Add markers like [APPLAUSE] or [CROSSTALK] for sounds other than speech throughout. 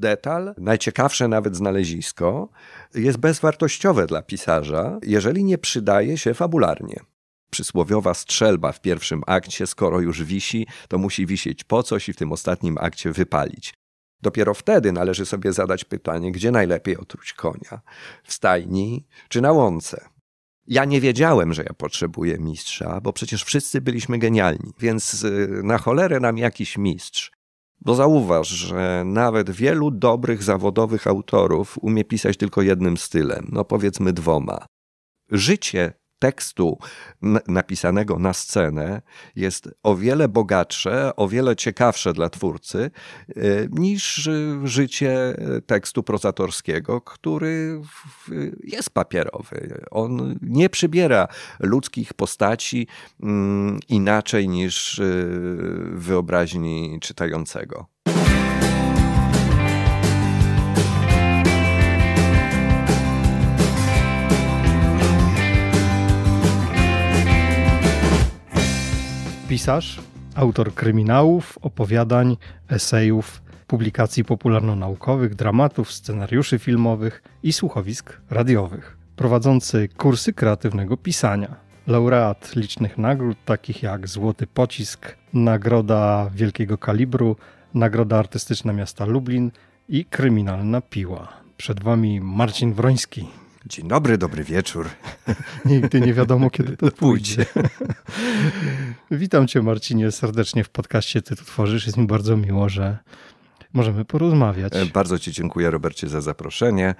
detal, najciekawsze nawet znalezisko, jest bezwartościowe dla pisarza, jeżeli nie przydaje się fabularnie. Przysłowiowa strzelba w pierwszym akcie, skoro już wisi, to musi wisieć po coś i w tym ostatnim akcie wypalić. Dopiero wtedy należy sobie zadać pytanie, gdzie najlepiej otruć konia: w stajni czy na łące. Ja nie wiedziałem, że ja potrzebuję mistrza, bo przecież wszyscy byliśmy genialni, więc y, na cholerę nam jakiś mistrz. Bo zauważ, że nawet wielu dobrych zawodowych autorów umie pisać tylko jednym stylem, no powiedzmy dwoma. Życie tekstu napisanego na scenę jest o wiele bogatsze, o wiele ciekawsze dla twórcy e, niż e, życie e, tekstu prozatorskiego, który jest papierowy. On nie przybiera ludzkich postaci mm, inaczej niż wyobraźni czytającego. Pisarz, autor kryminałów, opowiadań, esejów, publikacji popularno-naukowych, dramatów, scenariuszy filmowych i słuchowisk radiowych. Prowadzący kursy kreatywnego pisania. Laureat licznych nagród takich jak Złoty Pocisk, Nagroda Wielkiego Kalibru, Nagroda Artystyczna Miasta Lublin i Kryminalna Piła. Przed Wami Marcin Wroński. Dzień dobry, dobry wieczór. [LAUGHS] Nigdy nie wiadomo, kiedy to pójdzie. [LAUGHS] Witam cię, Marcinie, serdecznie w podcaście Ty tu tworzysz. Jest mi bardzo miło, że możemy porozmawiać. E, bardzo Ci dziękuję, Robercie, za zaproszenie.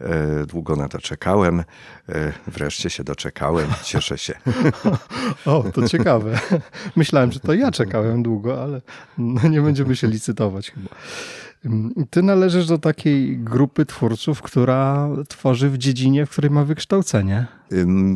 E, długo na to czekałem. E, wreszcie się doczekałem. Cieszę się. [LAUGHS] O, to ciekawe. Myślałem, że to ja czekałem długo, ale no nie będziemy się licytować chyba. Ty należysz do takiej grupy twórców, która tworzy w dziedzinie, w której ma wykształcenie.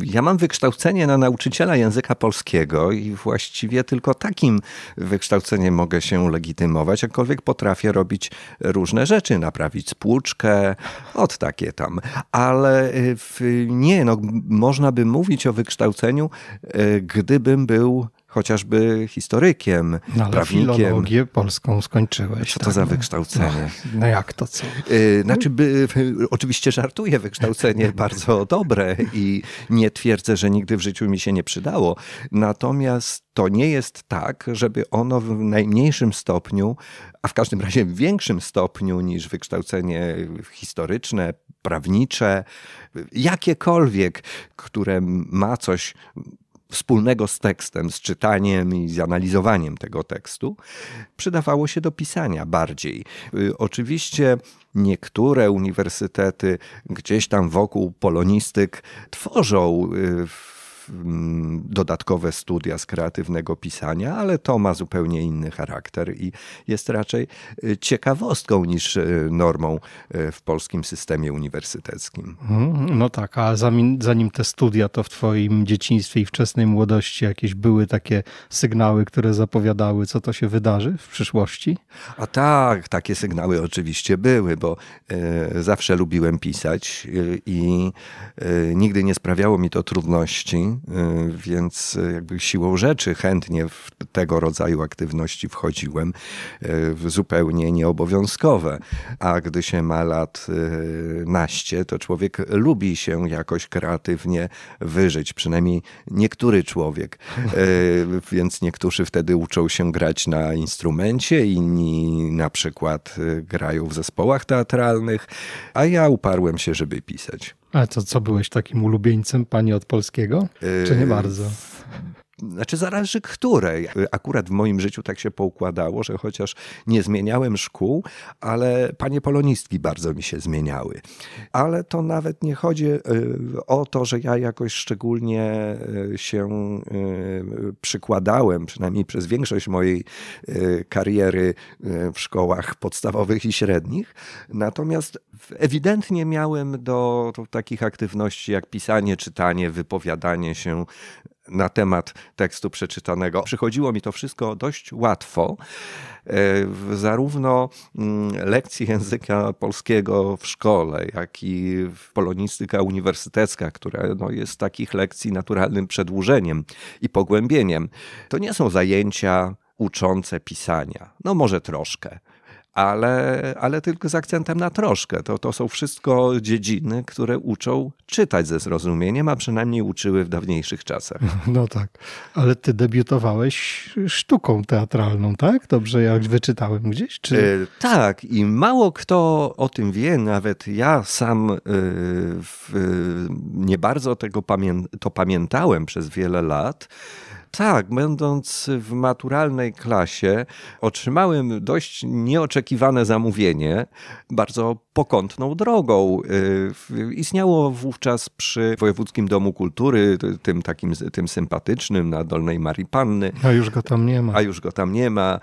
Ja mam wykształcenie na nauczyciela języka polskiego i właściwie tylko takim wykształceniem mogę się legitymować, jakkolwiek potrafię robić różne rzeczy, naprawić spłuczkę, od takie tam. Ale e, w, nie, no, można by mówić o wykształceniu, e, gdybym był chociażby historykiem, no, ale prawnikiem. filologię polską skończyłeś. Co to tak? za wykształcenie? No, no, jak to co? Y, znaczy, by, [LAUGHS] oczywiście żartuję, wykształcenie [LAUGHS] bardzo dobre i nie twierdzę, że nigdy w życiu mi się nie przydało. Natomiast to nie jest tak, żeby ono w najmniejszym stopniu, a w każdym razie w większym stopniu niż wykształcenie historyczne, prawnicze, jakiekolwiek, które ma coś wspólnego z tekstem, z czytaniem i z analizowaniem tego tekstu, przydawało się do pisania bardziej. Y, oczywiście niektóre uniwersytety gdzieś tam wokół polonistyk tworzą y, w Mm, dodatkowe studia z kreatywnego pisania, ale to ma zupełnie inny charakter i jest raczej y, ciekawostką niż y, normą y, w polskim systemie uniwersyteckim. Mhm, no tak, a zanim, zanim te studia, to w Twoim dzieciństwie i wczesnej młodości jakieś były takie sygnały, które zapowiadały, co to się wydarzy w przyszłości? A tak, takie sygnały oczywiście były, bo zawsze lubiłem pisać i nigdy nie sprawiało mi to trudności. Y, więc y, jakby siłą rzeczy chętnie w tego rodzaju aktywności wchodziłem, y, w zupełnie nieobowiązkowe. A gdy się ma lat naście, to człowiek lubi się jakoś kreatywnie wyżyć, przynajmniej niektóry człowiek. Więc niektórzy wtedy uczą się grać na instrumencie, inni na przykład grają w zespołach teatralnych, a ja uparłem się, żeby pisać. A co, co byłeś takim ulubieńcem pani od polskiego? Czy nie yy, bardzo? Znaczy zależy które Akurat w moim życiu tak się poukładało, że chociaż nie zmieniałem szkół, ale panie polonistki bardzo mi się zmieniały. Ale to nawet nie chodzi e, o to, że ja jakoś szczególnie e, się e, przykładałem, przynajmniej przez większość mojej kariery w szkołach podstawowych i średnich. Natomiast ewidentnie miałem do takich aktywności jak pisanie, czytanie, wypowiadanie się, na temat tekstu przeczytanego. Przychodziło mi to wszystko dość łatwo. E, zarówno mm, lekcji języka polskiego w szkole, jak i polonistyka uniwersytecka, która no, jest takich lekcji naturalnym przedłużeniem i pogłębieniem. To nie są zajęcia uczące pisania. No może troszkę ale, ale tylko z akcentem na troszkę. To, to są wszystko dziedziny, które uczą czytać ze zrozumieniem, a przynajmniej uczyły w dawniejszych czasach. [LAUGHS] No tak, ale ty debiutowałeś sztuką teatralną, tak? Dobrze, jak wyczytałem gdzieś? Czy... Yy, tak, i mało kto o tym wie, nawet ja sam yy, yy, nie bardzo tego pamię to pamiętałem przez wiele lat. Tak, będąc w maturalnej klasie, otrzymałem dość nieoczekiwane zamówienie, bardzo pokątną drogą. Y, istniało wówczas przy Wojewódzkim Domu Kultury, tym takim tym sympatycznym na Dolnej Marii Panny. A już go tam nie ma. A już go tam nie ma.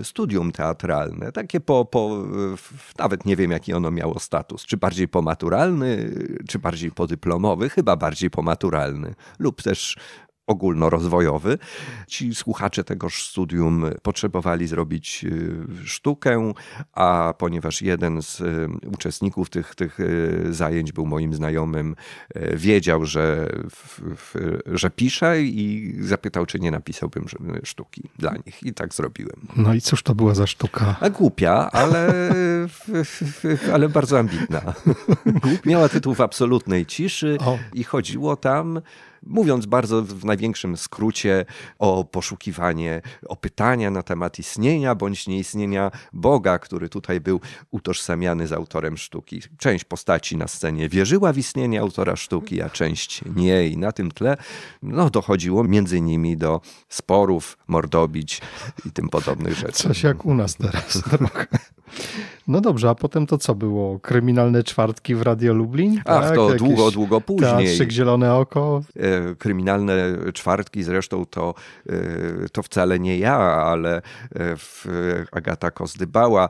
Y, studium teatralne, takie po, po nawet nie wiem jaki ono miało status, czy bardziej pomaturalny, y, czy bardziej podyplomowy, chyba bardziej pomaturalny lub też ogólnorozwojowy. Ci słuchacze tegoż studium potrzebowali zrobić y, sztukę, a ponieważ jeden z y, uczestników tych, tych y, zajęć był moim znajomym, wiedział, że, że pisze i zapytał, czy nie napisałbym sztuki dla nich. I tak zrobiłem. No i cóż to była za sztuka? A głupia, ale, ale bardzo ambitna. [LAUGHS] Miała tytuł w absolutnej ciszy o. i chodziło tam Mówiąc bardzo w największym skrócie o poszukiwanie, o pytania na temat istnienia bądź nieistnienia Boga, który tutaj był utożsamiany z autorem sztuki. Część postaci na scenie wierzyła w istnienie autora sztuki, a część nie. I na tym tle no, dochodziło między innymi do sporów, mordobić i tym podobnych rzeczy. Coś jak u nas teraz trochę. [LAUGHS] No dobrze, a potem to co było? Kryminalne czwartki w Radio Lublin? Ach, tak? to Jakieś długo, długo później. Teatrzyk Zielone Oko? E, kryminalne czwartki zresztą to, e, to wcale nie ja, ale e, Agata Kozdybała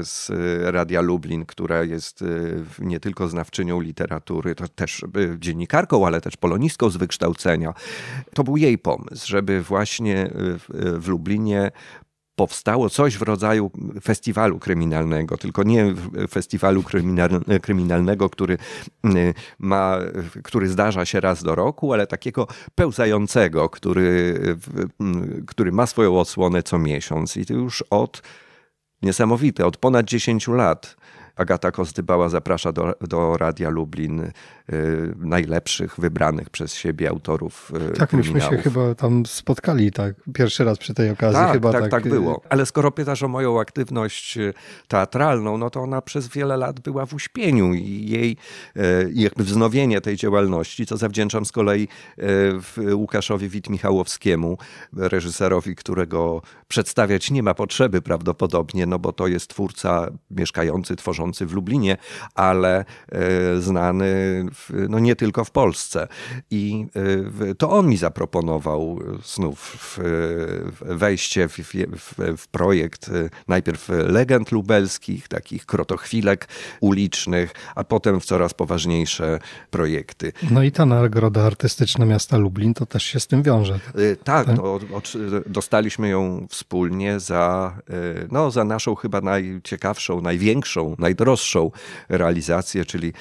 z Radia Lublin, która jest nie tylko znawczynią literatury, to też dziennikarką, ale też polonistką z wykształcenia. To był jej pomysł, żeby właśnie w Lublinie powstało coś w rodzaju festiwalu kryminalnego, tylko nie festiwalu kryminal, kryminalnego, który, y, ma, który zdarza się raz do roku, ale takiego pełzającego, który, który ma swoją odsłonę co miesiąc. I to już od niesamowite, od ponad 10 lat Agata Kozdybała zaprasza do, do Radia Lublin Y, najlepszych, wybranych przez siebie autorów. Y, tak, myśmy się chyba tam spotkali, tak, pierwszy raz przy tej okazji. Tak, chyba tak, tak, tak y, było. Ale skoro pytasz o moją aktywność teatralną, no to ona przez wiele lat była w uśpieniu i jej jakby wznowienie tej działalności, co zawdzięczam z kolei Łukaszowi Wit-Michałowskiemu, reżyserowi, którego przedstawiać nie ma potrzeby prawdopodobnie, no bo to jest twórca mieszkający, tworzący w Lublinie, ale znany no nie tylko w Polsce. I y, to on mi zaproponował znów y, wejście w, w, w projekt y, najpierw legend lubelskich, takich krotochwilek ulicznych, a potem w coraz poważniejsze projekty. No i ta nagroda artystyczna miasta Lublin to też się z tym wiąże. Tak, tak? dostaliśmy ją wspólnie za, no, za naszą chyba najciekawszą, największą, najdroższą realizację, czyli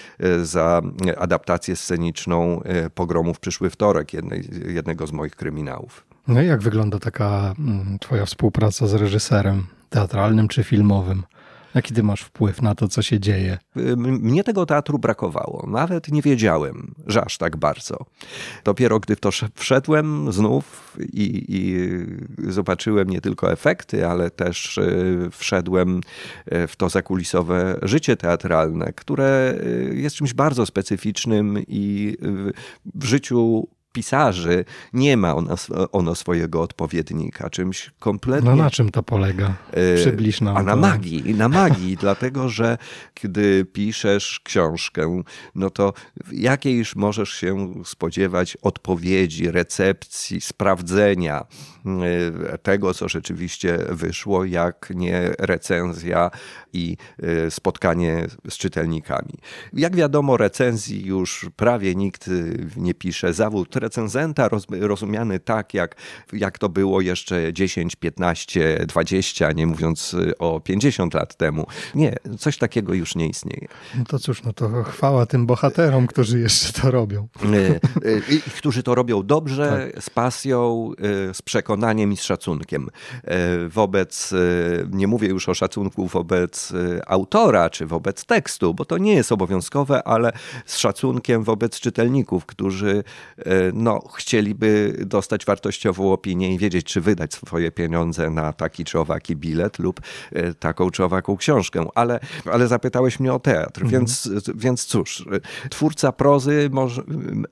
za adaptację sceniczną e, pogromów przyszły wtorek, jednej, jednego z moich kryminałów. No i jak wygląda taka mm, Twoja współpraca z reżyserem teatralnym czy filmowym? Jaki ty masz wpływ na to, co się dzieje? Mnie tego teatru brakowało. Nawet nie wiedziałem, że aż tak bardzo. Dopiero gdy w to wszedłem znów i, i zobaczyłem nie tylko efekty, ale też e, wszedłem e, w to zakulisowe życie teatralne, które e, jest czymś bardzo specyficznym i w życiu pisarzy nie ma ono, ono, swojego odpowiednika, czymś kompletnie. No na czym to polega? E, Przybliż nam. A na to. magii, na magii, [LAUGHS] dlatego że kiedy piszesz książkę, no to jakiejś możesz się spodziewać odpowiedzi, recepcji, sprawdzenia e, tego, co rzeczywiście wyszło, jak nie recenzja i e, spotkanie z czytelnikami. Jak wiadomo, recenzji już prawie nikt e, nie pisze. Zawód recenzenta rozumiany tak, jak, jak to było jeszcze 10, 15, 20, nie mówiąc e, o 50 lat temu. Nie, coś takiego już nie istnieje. No to cóż, no to chwała tym bohaterom, którzy jeszcze to robią. I, którzy to robią dobrze, tak. z pasją, z przekonaniem i z szacunkiem. Wobec, nie mówię już o szacunku wobec Y, autora czy wobec tekstu, bo to nie jest obowiązkowe, ale z szacunkiem wobec czytelników, którzy y, no, chcieliby dostać wartościową opinię i wiedzieć, czy wydać swoje pieniądze na taki czy owaki bilet lub y, taką czy owaką książkę. Ale, ale zapytałeś mnie o teatr, mhm. więc, więc cóż, twórca prozy może,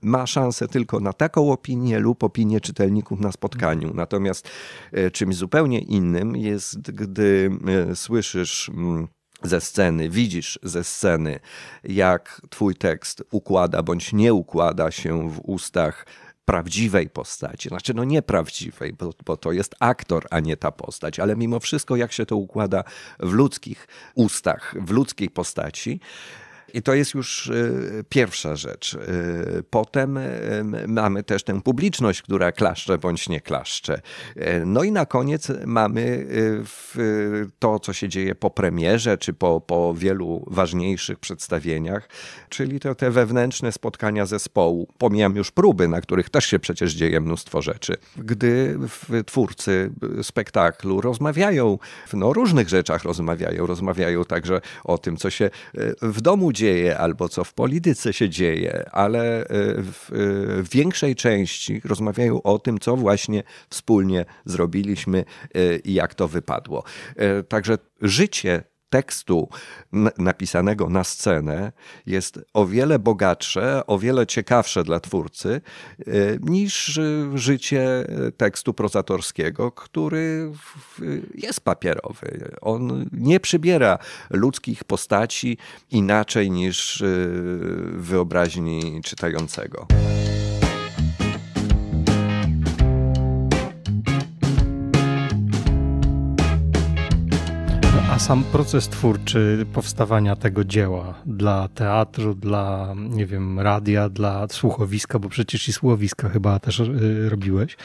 ma szansę tylko na taką opinię lub opinię czytelników na spotkaniu. Mhm. Natomiast czymś zupełnie innym jest, gdy słyszysz mm, ze sceny, widzisz ze sceny, jak twój tekst układa bądź nie układa się w ustach prawdziwej postaci, znaczy no nieprawdziwej, bo, bo to jest aktor, a nie ta postać, ale mimo wszystko jak się to układa w ludzkich ustach, w ludzkiej postaci, i to jest już y, pierwsza rzecz. Y, potem y, mamy też tę publiczność, która klaszcze bądź nie klaszcze. No i na koniec mamy to, co się dzieje po premierze, czy po, po wielu ważniejszych przedstawieniach, czyli to, te wewnętrzne spotkania zespołu. Pomijam już próby, na których też się przecież dzieje mnóstwo rzeczy. Gdy twórcy spektaklu rozmawiają, no różnych rzeczach rozmawiają, rozmawiają także o tym, co się w domu dzieje albo co w polityce się dzieje, ale e, w, e, w większej części rozmawiają o tym, co właśnie wspólnie zrobiliśmy e, i jak to wypadło. Także życie tekstu napisanego na scenę jest o wiele bogatsze, o wiele ciekawsze dla twórcy e, niż e, życie e, tekstu prozatorskiego, który jest papierowy. On nie przybiera ludzkich postaci inaczej niż wyobraźni czytającego. sam proces twórczy powstawania tego dzieła dla teatru, dla, nie wiem, radia, dla słuchowiska, bo przecież i słuchowiska chyba też y, robiłeś,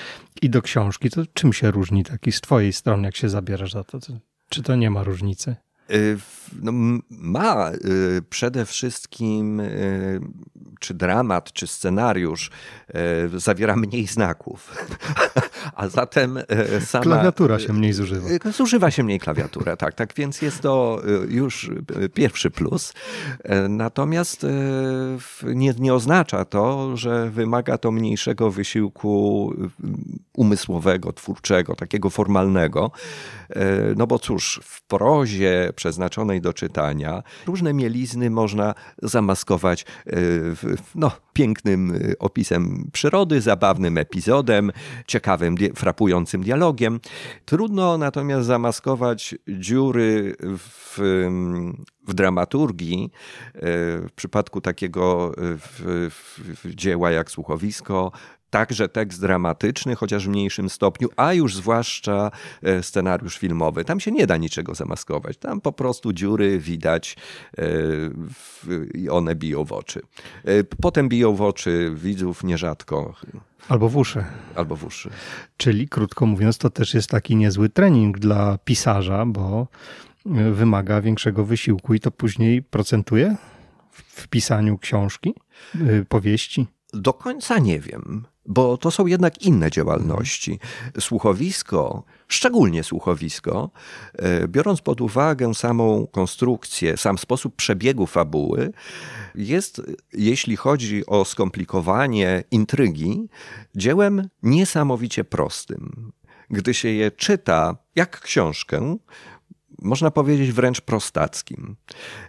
i do książki, to czym się różni taki z twojej strony, jak się zabierasz za to? Czy to nie ma różnicy? Y- no, ma y, przede wszystkim y, czy dramat, czy scenariusz y, zawiera mniej znaków. [LAUGHS] A zatem y, sama... Klawiatura się mniej zużywa. Y, zużywa się mniej klawiatura, tak. Tak więc jest to y, już pierwszy plus. Natomiast nie, nie oznacza to, że wymaga to mniejszego wysiłku umysłowego, twórczego, takiego formalnego. No bo cóż, w prozie przeznaczonej do czytania. Różne mielizny można zamaskować e, w, no, pięknym e, opisem przyrody, zabawnym epizodem, ciekawym, frapującym dialogiem. Trudno natomiast zamaskować dziury w, w dramaturgii, e, w przypadku takiego w, w dzieła jak Słuchowisko także tekst dramatyczny, chociaż w mniejszym stopniu, a już zwłaszcza e, scenariusz filmowy. Tam się nie da niczego zamaskować. Tam po prostu dziury widać e, i one biją w oczy. E, potem biją w oczy widzów nierzadko. Albo w uszy. Albo w uszy. Czyli krótko mówiąc, to też jest taki niezły trening dla pisarza, bo wymaga większego wysiłku i to później procentuje w pisaniu książki, powieści. Do końca nie wiem bo to są jednak inne działalności. Słuchowisko, szczególnie słuchowisko, e, biorąc pod uwagę samą konstrukcję, sam sposób przebiegu fabuły, jest, jeśli chodzi o skomplikowanie intrygi, dziełem niesamowicie prostym. Gdy się je czyta jak książkę, można powiedzieć wręcz prostackim.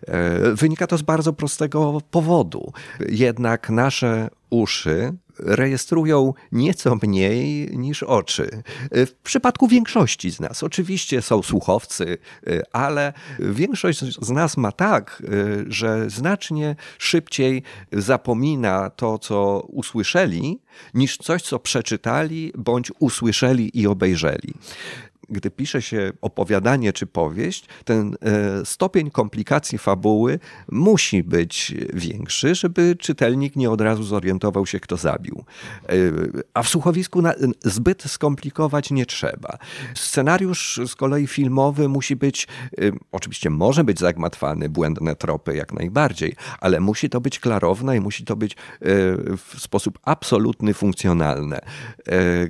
E, wynika to z bardzo prostego powodu. Jednak nasze uszy rejestrują nieco mniej niż oczy. W przypadku większości z nas, oczywiście są słuchowcy, e, ale większość z nas ma tak, e, że znacznie szybciej zapomina to, co usłyszeli, niż coś, co przeczytali bądź usłyszeli i obejrzeli gdy pisze się opowiadanie czy powieść, ten e, stopień komplikacji fabuły musi być większy, żeby czytelnik nie od razu zorientował się, kto zabił. E, a w słuchowisku zbyt skomplikować nie trzeba. Scenariusz z kolei filmowy musi być, e, oczywiście może być zagmatwany, błędne tropy jak najbardziej, ale musi to być klarowne i musi to być w sposób absolutny funkcjonalne.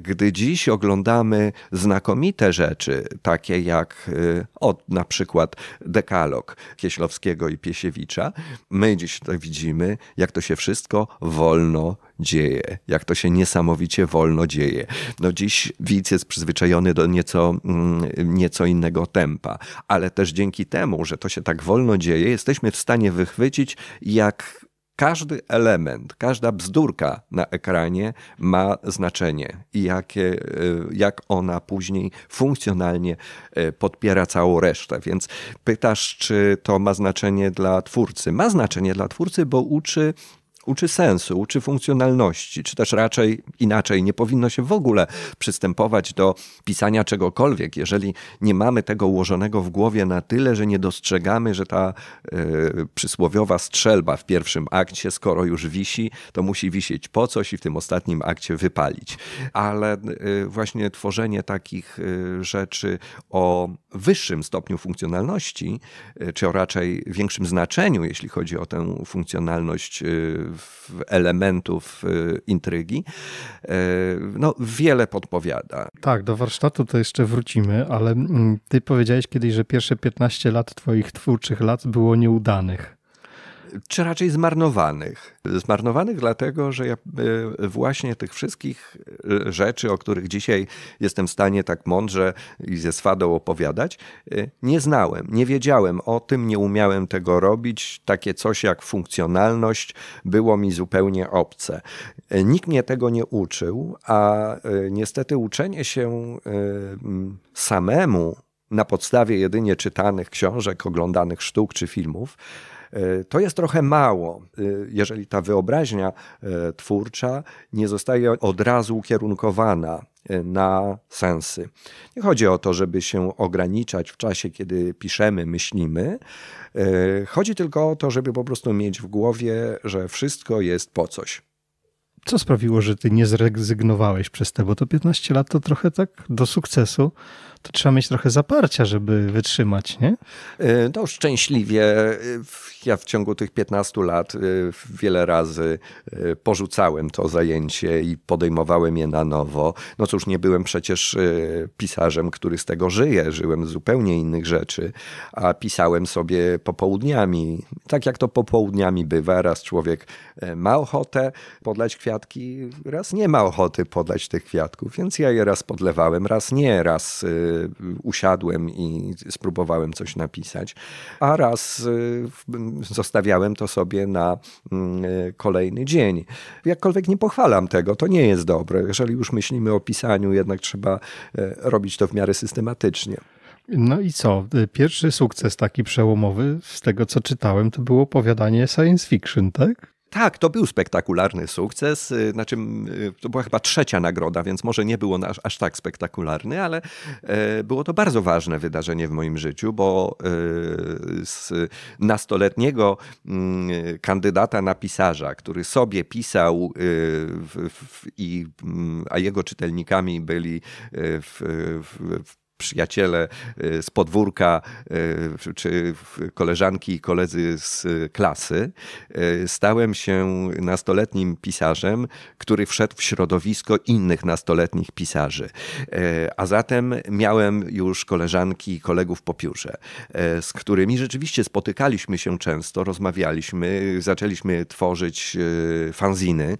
Gdy dziś oglądamy znakomite rzeczy, rzeczy, takie jak y, od na przykład dekalog Kieślowskiego i Piesiewicza. My dziś to widzimy, jak to się wszystko wolno dzieje, jak to się niesamowicie wolno dzieje. No dziś widz jest przyzwyczajony do nieco, mm, nieco innego tempa, ale też dzięki temu, że to się tak wolno dzieje, jesteśmy w stanie wychwycić, jak każdy element, każda bzdurka na ekranie ma znaczenie i jakie, e, jak ona później funkcjonalnie e, podpiera całą resztę. Więc pytasz, czy to ma znaczenie dla twórcy? Ma znaczenie dla twórcy, bo uczy uczy sensu, uczy funkcjonalności, czy też raczej inaczej nie powinno się w ogóle przystępować do pisania czegokolwiek, jeżeli nie mamy tego ułożonego w głowie na tyle, że nie dostrzegamy, że ta yy, przysłowiowa strzelba w pierwszym akcie, skoro już wisi, to musi wisieć po coś i w tym ostatnim akcie wypalić. Ale yy, właśnie tworzenie takich yy, rzeczy o wyższym stopniu funkcjonalności, czy o raczej większym znaczeniu, jeśli chodzi o tę funkcjonalność elementów y, intrygi, y, no, wiele podpowiada. Tak, do warsztatu to jeszcze wrócimy, ale mm, ty powiedziałeś kiedyś, że pierwsze 15 lat twoich twórczych lat było nieudanych czy raczej zmarnowanych. Zmarnowanych dlatego, że ja e, właśnie tych wszystkich e, rzeczy, o których dzisiaj jestem w stanie tak mądrze i ze swadą opowiadać, e, nie znałem, nie wiedziałem o tym, nie umiałem tego robić. Takie coś jak funkcjonalność było mi zupełnie obce. Nikt mnie tego nie uczył, a niestety uczenie się samemu na podstawie jedynie czytanych książek, oglądanych sztuk czy filmów, E, to jest trochę mało, e, jeżeli ta wyobraźnia e, twórcza nie zostaje od razu ukierunkowana na sensy. Nie chodzi o to, żeby się ograniczać w czasie, kiedy piszemy, myślimy. Chodzi tylko o to, żeby po prostu mieć w głowie, że wszystko jest po coś. Co sprawiło, że ty nie zrezygnowałeś przez te, bo to 15 lat to trochę tak do sukcesu to trzeba mieć trochę zaparcia, żeby wytrzymać, nie? Y, no szczęśliwie y, ja w ciągu tych 15 lat y, wiele razy porzucałem to zajęcie i podejmowałem je na nowo. No cóż, nie byłem przecież pisarzem, który z tego żyje. Żyłem z zupełnie innych rzeczy, a pisałem sobie popołudniami. Tak jak to popołudniami bywa, raz człowiek ma ochotę podlać kwiatki, raz nie ma ochoty podlać tych kwiatków, więc ja je raz podlewałem, raz nie, raz usiadłem i spróbowałem coś napisać, a raz y, zostawiałem to sobie na mm, y, kolejny dzień. Jakkolwiek nie pochwalam tego, to nie jest dobre. Jeżeli już myślimy o pisaniu, jednak trzeba e, robić to w miarę systematycznie. No i co? Y, pierwszy sukces taki przełomowy, z tego co czytałem, to było opowiadanie science fiction, tak? Tak, to był spektakularny sukces. Y, znaczy, y, to była chyba trzecia nagroda, więc może nie było aż, aż tak spektakularny, ale e, było to bardzo ważne wydarzenie w moim życiu, bo e, z nastoletniego mm, kandydata na pisarza, który sobie pisał, e, w, w, i, mm, a jego czytelnikami byli w, w przyjaciele y, z podwórka, y, czy koleżanki i koledzy z y, klasy, stałem się nastoletnim pisarzem, który wszedł w środowisko innych nastoletnich pisarzy. A zatem miałem już koleżanki i kolegów po piórze, z którymi rzeczywiście spotykaliśmy się często, rozmawialiśmy, zaczęliśmy tworzyć fanziny,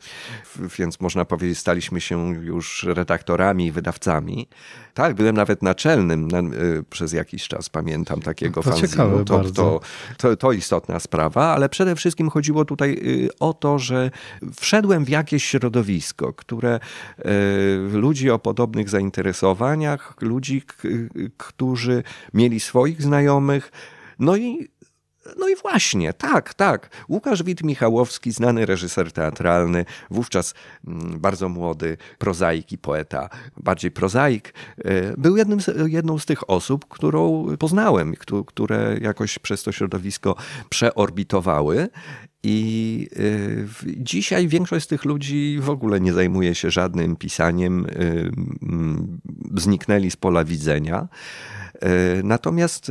więc można powiedzieć, staliśmy się już redaktorami wydawcami. Tak, byłem nawet na czele Y, przez jakiś czas, pamiętam takiego to fanzinu. To, to, to, to, istotna sprawa, ale przede wszystkim chodziło tutaj y, o to, że wszedłem w jakieś środowisko, które y, ludzi o podobnych zainteresowaniach, ludzi, którzy mieli swoich znajomych, no i no i właśnie, tak, tak. Łukasz Wit Michałowski, znany reżyser teatralny, wówczas mm, bardzo młody prozaik i poeta, bardziej prozaik, e, był jednym z, jedną z tych osób, którą poznałem, które jakoś przez to środowisko przeorbitowały. I e, dzisiaj większość z tych ludzi w ogóle nie zajmuje się żadnym pisaniem, e, zniknęli z pola widzenia. Natomiast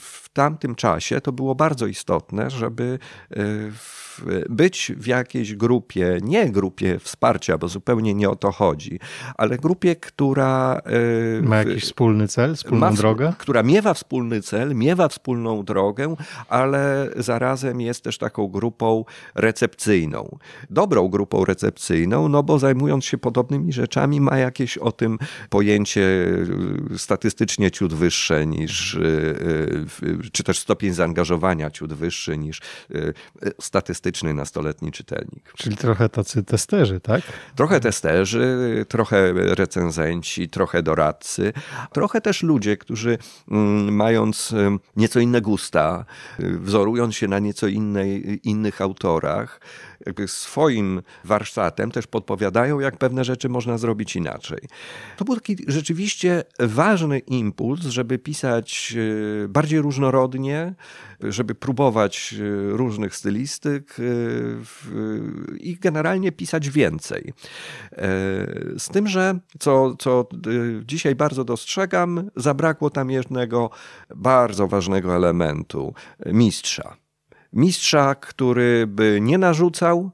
w tamtym czasie to było bardzo istotne, żeby e, być w jakiejś grupie, nie grupie wsparcia, bo zupełnie nie o to chodzi, ale grupie, która. E, ma jakiś wspólny cel, wspólną ma, drogę? Która miewa wspólny cel, miewa wspólną drogę, ale zarazem jest też taką grupą recepcyjną. Dobrą grupą recepcyjną, no bo zajmując się podobnymi rzeczami, ma jakieś o tym pojęcie e, statystycznie ciut wyższe niż czy też stopień zaangażowania ciut wyższy niż y, y, statystyczny nastoletni czytelnik. Czyli trochę tacy testerzy, tak? Trochę testerzy, trochę recenzenci, trochę doradcy, trochę też ludzie, którzy mm, mając y, nieco inne gusta, wzorując się na nieco innej, innych autorach, swoim warsztatem też podpowiadają, jak pewne rzeczy można zrobić inaczej. To był taki rzeczywiście ważny impuls, żeby pisać e, bardziej różnorodnie, żeby próbować e, różnych stylistyk e, i generalnie pisać więcej. Z tym, że co, co dzisiaj bardzo dostrzegam, zabrakło tam jednego bardzo ważnego elementu mistrza. Mistrza, który by nie narzucał,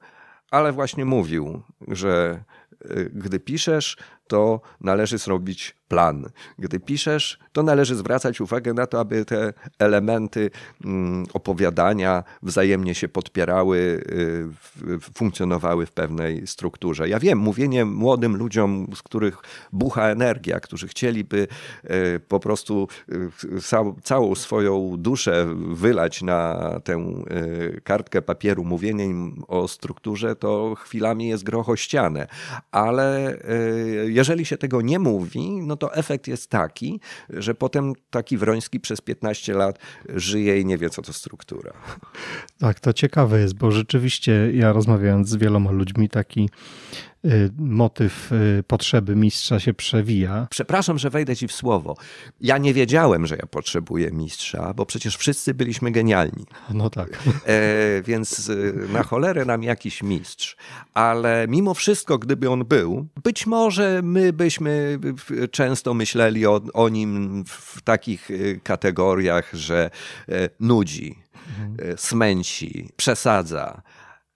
ale właśnie mówił, że y, gdy piszesz, to należy zrobić plan. Gdy piszesz, to należy zwracać uwagę na to, aby te elementy mm, opowiadania wzajemnie się podpierały, y, funkcjonowały w pewnej strukturze. Ja wiem, mówienie młodym ludziom, z których bucha energia, którzy chcieliby y, po prostu y, całą swoją duszę wylać na tę kartkę papieru, mówienie im o strukturze, to chwilami jest grochościane, ale jeżeli się tego nie mówi, no to efekt jest taki, że potem taki Wroński przez 15 lat żyje i nie wie, co to struktura. Tak, to ciekawe jest, bo rzeczywiście ja rozmawiając z wieloma ludźmi, taki Y, motyw y, potrzeby mistrza się przewija. Przepraszam, że wejdę ci w słowo. Ja nie wiedziałem, że ja potrzebuję mistrza, bo przecież wszyscy byliśmy genialni. No tak. E, więc y, na cholerę nam jakiś mistrz. Ale mimo wszystko, gdyby on był, być może my byśmy często myśleli o, o nim w takich kategoriach, że e, nudzi, mhm. E, smęci, przesadza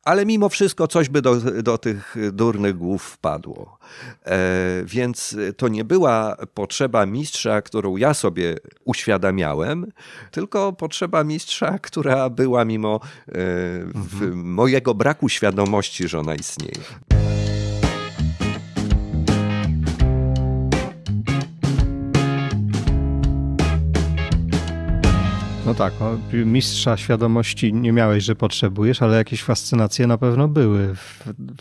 ale mimo wszystko coś by do, do tych durnych głów wpadło. E, więc to nie była potrzeba mistrza, którą ja sobie uświadamiałem, tylko potrzeba mistrza, która była mimo e, mhm. mojego braku świadomości, że ona istnieje. No tak, mistrza świadomości nie miałeś, że potrzebujesz, ale jakieś fascynacje na pewno były w,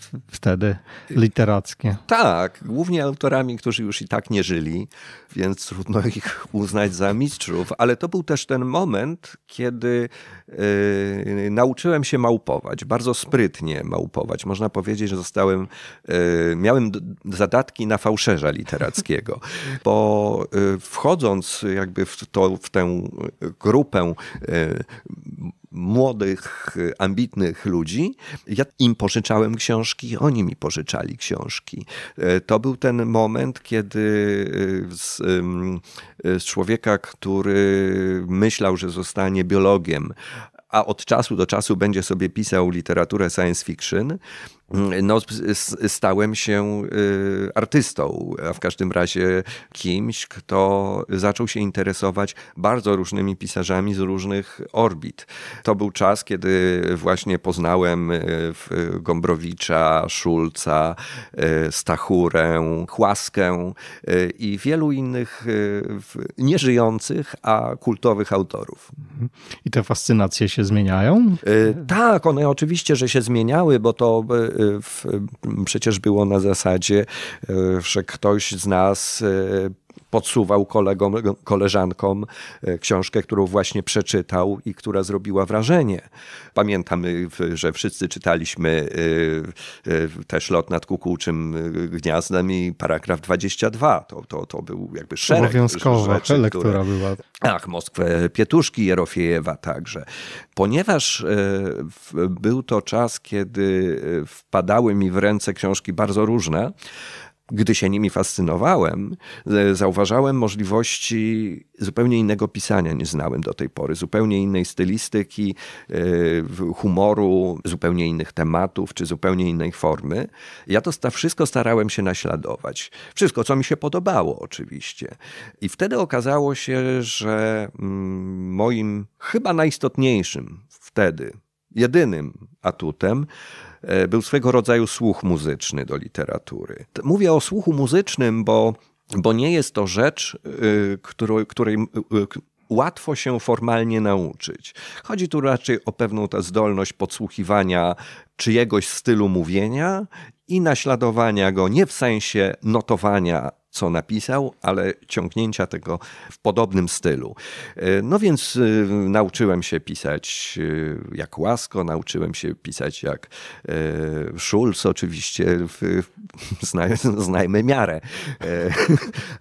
w, wtedy literackie. Tak, głównie autorami, którzy już i tak nie żyli, więc trudno ich uznać za mistrzów, ale to był też ten moment, kiedy yy, nauczyłem się małpować, bardzo sprytnie małpować. Można powiedzieć, że zostałem, yy, miałem zadatki na fałszerza literackiego, bo yy, wchodząc jakby w, to, w tę y, grupę, grupę e, młodych, ambitnych ludzi. Ja im pożyczałem książki, oni mi pożyczali książki. E, to był ten moment, kiedy e, z, z człowieka, który myślał, że zostanie biologiem, a od czasu do czasu będzie sobie pisał literaturę science fiction, no, stałem się y, artystą, a w każdym razie kimś, kto zaczął się interesować bardzo różnymi pisarzami z różnych orbit. To był czas, kiedy właśnie poznałem y, Gombrowicza, Szulca, y, Stachurę, Chłaskę i wielu innych nieżyjących, a kultowych autorów. Mhm. I te fascynacje się zmieniają? Tak, one oczywiście, że się zmieniały, bo to w, przecież było na zasadzie, e, że ktoś z nas e, podsuwał kolegom, koleżankom e, książkę, którą właśnie przeczytał i która zrobiła wrażenie. Pamiętamy, że wszyscy czytaliśmy e, e, też Lot nad kukułczym gniazdem i paragraf 22. To, to, to był jakby szereg Obowiązkowa rzeczy, lektura które... była. Ach, Moskwę Pietuszki Jerofiejewa także. Ponieważ był to czas, kiedy wpadały mi w ręce książki bardzo różne, gdy się nimi fascynowałem, e, zauważałem możliwości zupełnie innego pisania nie znałem do tej pory, zupełnie innej stylistyki, e, humoru, zupełnie innych tematów czy zupełnie innej formy. Ja to wszystko starałem się naśladować. Wszystko, co mi się podobało, oczywiście. I wtedy okazało się, że mm, moim chyba najistotniejszym wtedy, jedynym atutem, E, był swego rodzaju słuch muzyczny do literatury. Mówię o słuchu muzycznym, bo, bo nie jest to rzecz, y, której, y, y, której łatwo się formalnie nauczyć. Chodzi tu raczej o pewną tę zdolność podsłuchiwania czyjegoś stylu mówienia i naśladowania go nie w sensie notowania co napisał, ale ciągnięcia tego w podobnym stylu. E, no więc e, nauczyłem się pisać e, jak Łasko, nauczyłem się pisać jak Schulz, oczywiście w, [LAUGHS] znajmy miarę. [LAUGHS]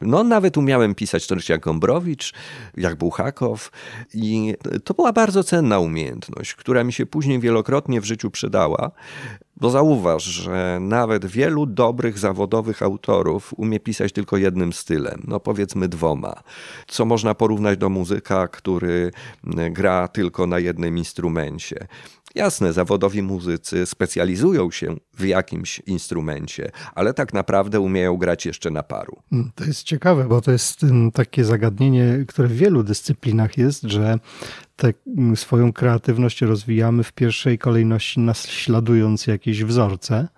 No nawet umiałem pisać też jak Gombrowicz, jak Buchakow i to była bardzo cenna umiejętność, która mi się później wielokrotnie w życiu przydała, bo zauważ, że nawet wielu dobrych zawodowych autorów umie pisać tylko jednym stylem, no powiedzmy dwoma. Co można porównać do muzyka, który gra tylko na jednym instrumencie. Jasne, zawodowi muzycy specjalizują się w jakimś instrumencie, ale tak naprawdę umieją grać jeszcze na paru. Hmm, to jest ciekawe, bo to jest takie zagadnienie, które w wielu dyscyplinach jest, że Mm, swoją kreatywność rozwijamy w pierwszej kolejności naśladując jakieś wzorce,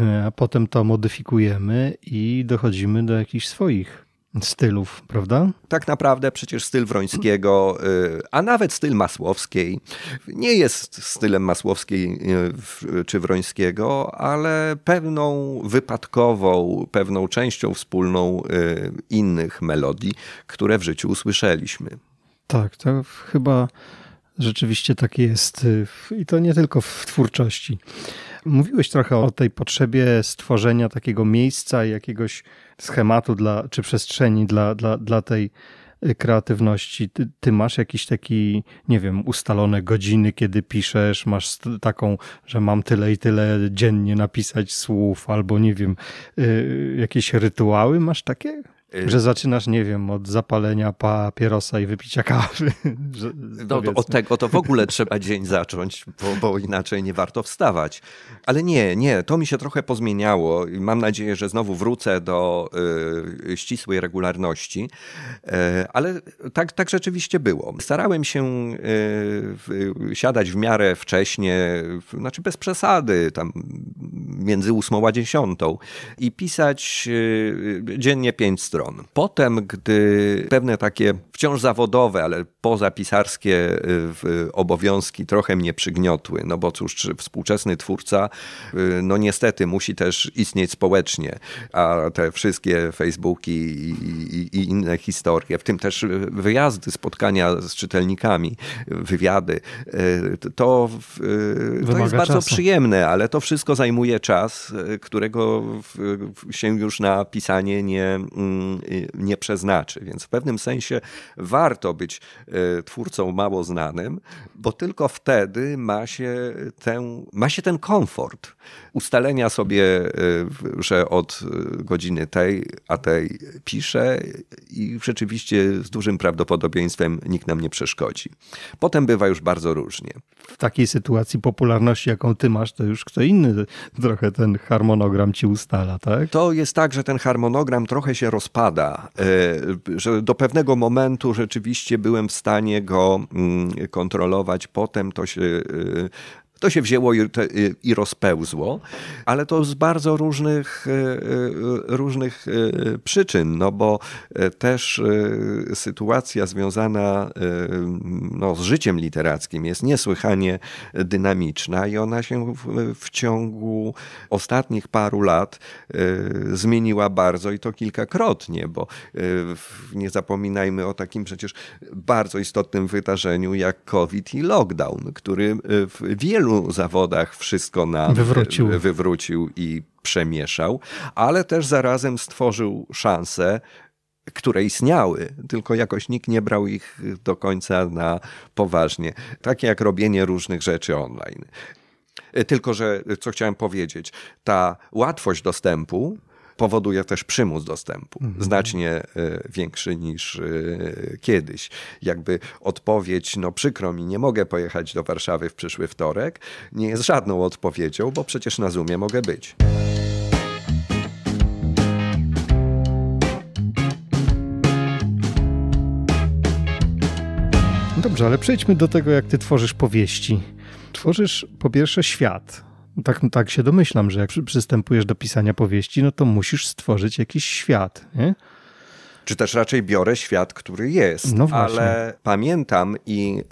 e, a potem to modyfikujemy i dochodzimy do jakichś swoich stylów, prawda? Tak naprawdę przecież styl Wrońskiego, e, a nawet styl Masłowskiej, nie jest stylem Masłowskiej e, czy Wrońskiego, ale pewną wypadkową, pewną częścią wspólną innych melodii, które w życiu usłyszeliśmy. Tak, to chyba rzeczywiście tak jest. Y, I to nie tylko w twórczości. Mówiłeś trochę o tej potrzebie stworzenia takiego miejsca, i jakiegoś schematu dla, czy przestrzeni dla, dla, dla tej y, kreatywności. Ty, ty, masz jakiś taki, nie wiem, ustalone godziny, kiedy piszesz, masz taką, że mam tyle i tyle dziennie napisać słów, albo nie wiem, y, jakieś rytuały masz takie? Y, że zaczynasz, nie wiem, od zapalenia papierosa i wypicia kawy. [LAUGHS] Że, no, od tego to w ogóle trzeba dzień zacząć, bo, bo, inaczej nie warto wstawać. Ale nie, nie, to mi się trochę pozmieniało i mam nadzieję, że znowu wrócę do y, ścisłej regularności. Y, ale tak, tak rzeczywiście było. Starałem się y, y siadać w miarę wcześnie, znaczy bez przesady, tam między ósmą a dziesiątą i pisać y, dziennie pięć stron stron. Potem, gdy pewne takie wciąż zawodowe, ale pozapisarskie y, obowiązki trochę mnie przygniotły, no bo cóż, współczesny twórca, y, no niestety musi też istnieć społecznie, a te wszystkie Facebooki i, i, i inne historie, w tym też wyjazdy, spotkania z czytelnikami, wywiady, y, to, to jest bardzo czasu. przyjemne, ale to wszystko zajmuje czas, którego się już na pisanie nie, mm, Y, nie przeznaczy. Więc w pewnym sensie warto być y, twórcą mało znanym, bo tylko wtedy ma się, ma się ten komfort ustalenia sobie, e, że od e, godziny tej a tej piszę i rzeczywiście z dużym prawdopodobieństwem nikt nam nie przeszkodzi. Potem bywa już bardzo różnie. W takiej sytuacji popularności, jaką ty masz, to już kto inny trochę ten harmonogram ci ustala, tak? To jest tak, że ten harmonogram trochę się rozpada, e, że do pewnego momentu rzeczywiście byłem w stanie go mm, kontrolować, potem to się to się wzięło i, te, i rozpełzło, ale to z bardzo różnych, e, e, różnych e, przyczyn, no bo też sytuacja związana no, z życiem literackim jest niesłychanie dynamiczna i ona się w, w ciągu ostatnich paru lat zmieniła bardzo i to kilkakrotnie, bo nie zapominajmy o takim przecież bardzo istotnym wydarzeniu jak COVID i lockdown, który w wielu wielu zawodach wszystko na wywrócił. E, wywrócił i przemieszał, ale też zarazem stworzył szanse które istniały, tylko jakoś nikt nie brał ich do końca na poważnie. Takie jak robienie różnych rzeczy online. E, tylko, że e, co chciałem powiedzieć, ta łatwość dostępu powoduje też przymus dostępu, mhm. znacznie e, większy niż e, kiedyś. Jakby odpowiedź, no przykro mi, nie mogę pojechać do Warszawy w przyszły wtorek, nie jest żadną odpowiedzią, bo przecież na Zoomie mogę być. Dobrze, ale przejdźmy do tego, jak ty tworzysz powieści. Tworzysz po pierwsze świat, tak, tak się domyślam, że jak przystępujesz do pisania powieści, no to musisz stworzyć jakiś świat, nie? Czy też raczej biorę świat, który jest. No ale pamiętam i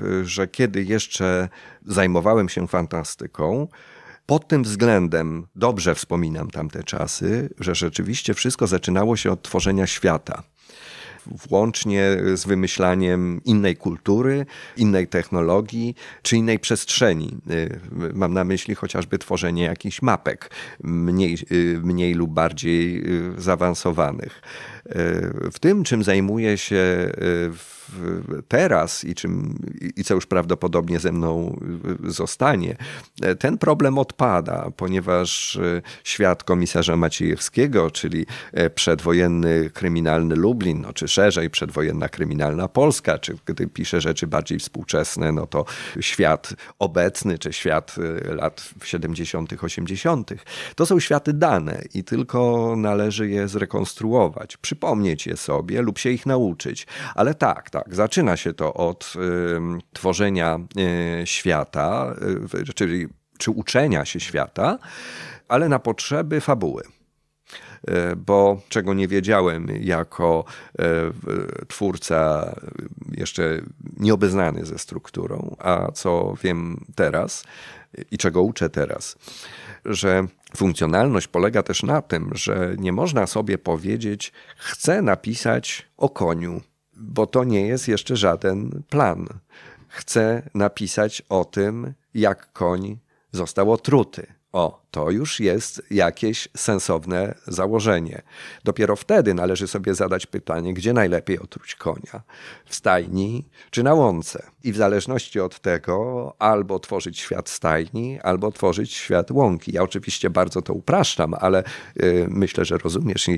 yy, że kiedy jeszcze zajmowałem się fantastyką, pod tym względem dobrze wspominam tamte czasy, że rzeczywiście wszystko zaczynało się od tworzenia świata włącznie z wymyślaniem innej kultury, innej technologii czy innej przestrzeni. Y, mam na myśli chociażby tworzenie jakichś mapek mniej, y, mniej lub bardziej y, zaawansowanych. W tym, czym zajmuje się w teraz i, czym, i co już prawdopodobnie ze mną y, zostanie, e, ten problem odpada, ponieważ y, świat komisarza Maciejewskiego, czyli e, przedwojenny kryminalny Lublin, no, czy szerzej przedwojenna kryminalna Polska, czy gdy pisze rzeczy bardziej współczesne, no to świat obecny, czy świat y, lat 70., 80., to są światy dane i tylko należy je zrekonstruować, przypomnieć je sobie lub się ich nauczyć. Ale tak, tak. Zaczyna się to od tworzenia y, świata, y, czyli czy uczenia się świata, ale na potrzeby fabuły y, bo czego nie wiedziałem jako twórca jeszcze nieobeznany ze strukturą, a co wiem teraz i czego uczę teraz, że funkcjonalność polega też na tym, że nie można sobie powiedzieć, chcę napisać o koniu bo to nie jest jeszcze żaden plan. Chcę napisać o tym, jak koń został otruty. O, to już jest jakieś sensowne założenie. Dopiero wtedy należy sobie zadać pytanie, gdzie najlepiej otruć konia: w stajni czy na łące. I w zależności od tego, albo tworzyć świat stajni, albo tworzyć świat łąki. Ja oczywiście bardzo to upraszczam, ale y, myślę, że rozumiesz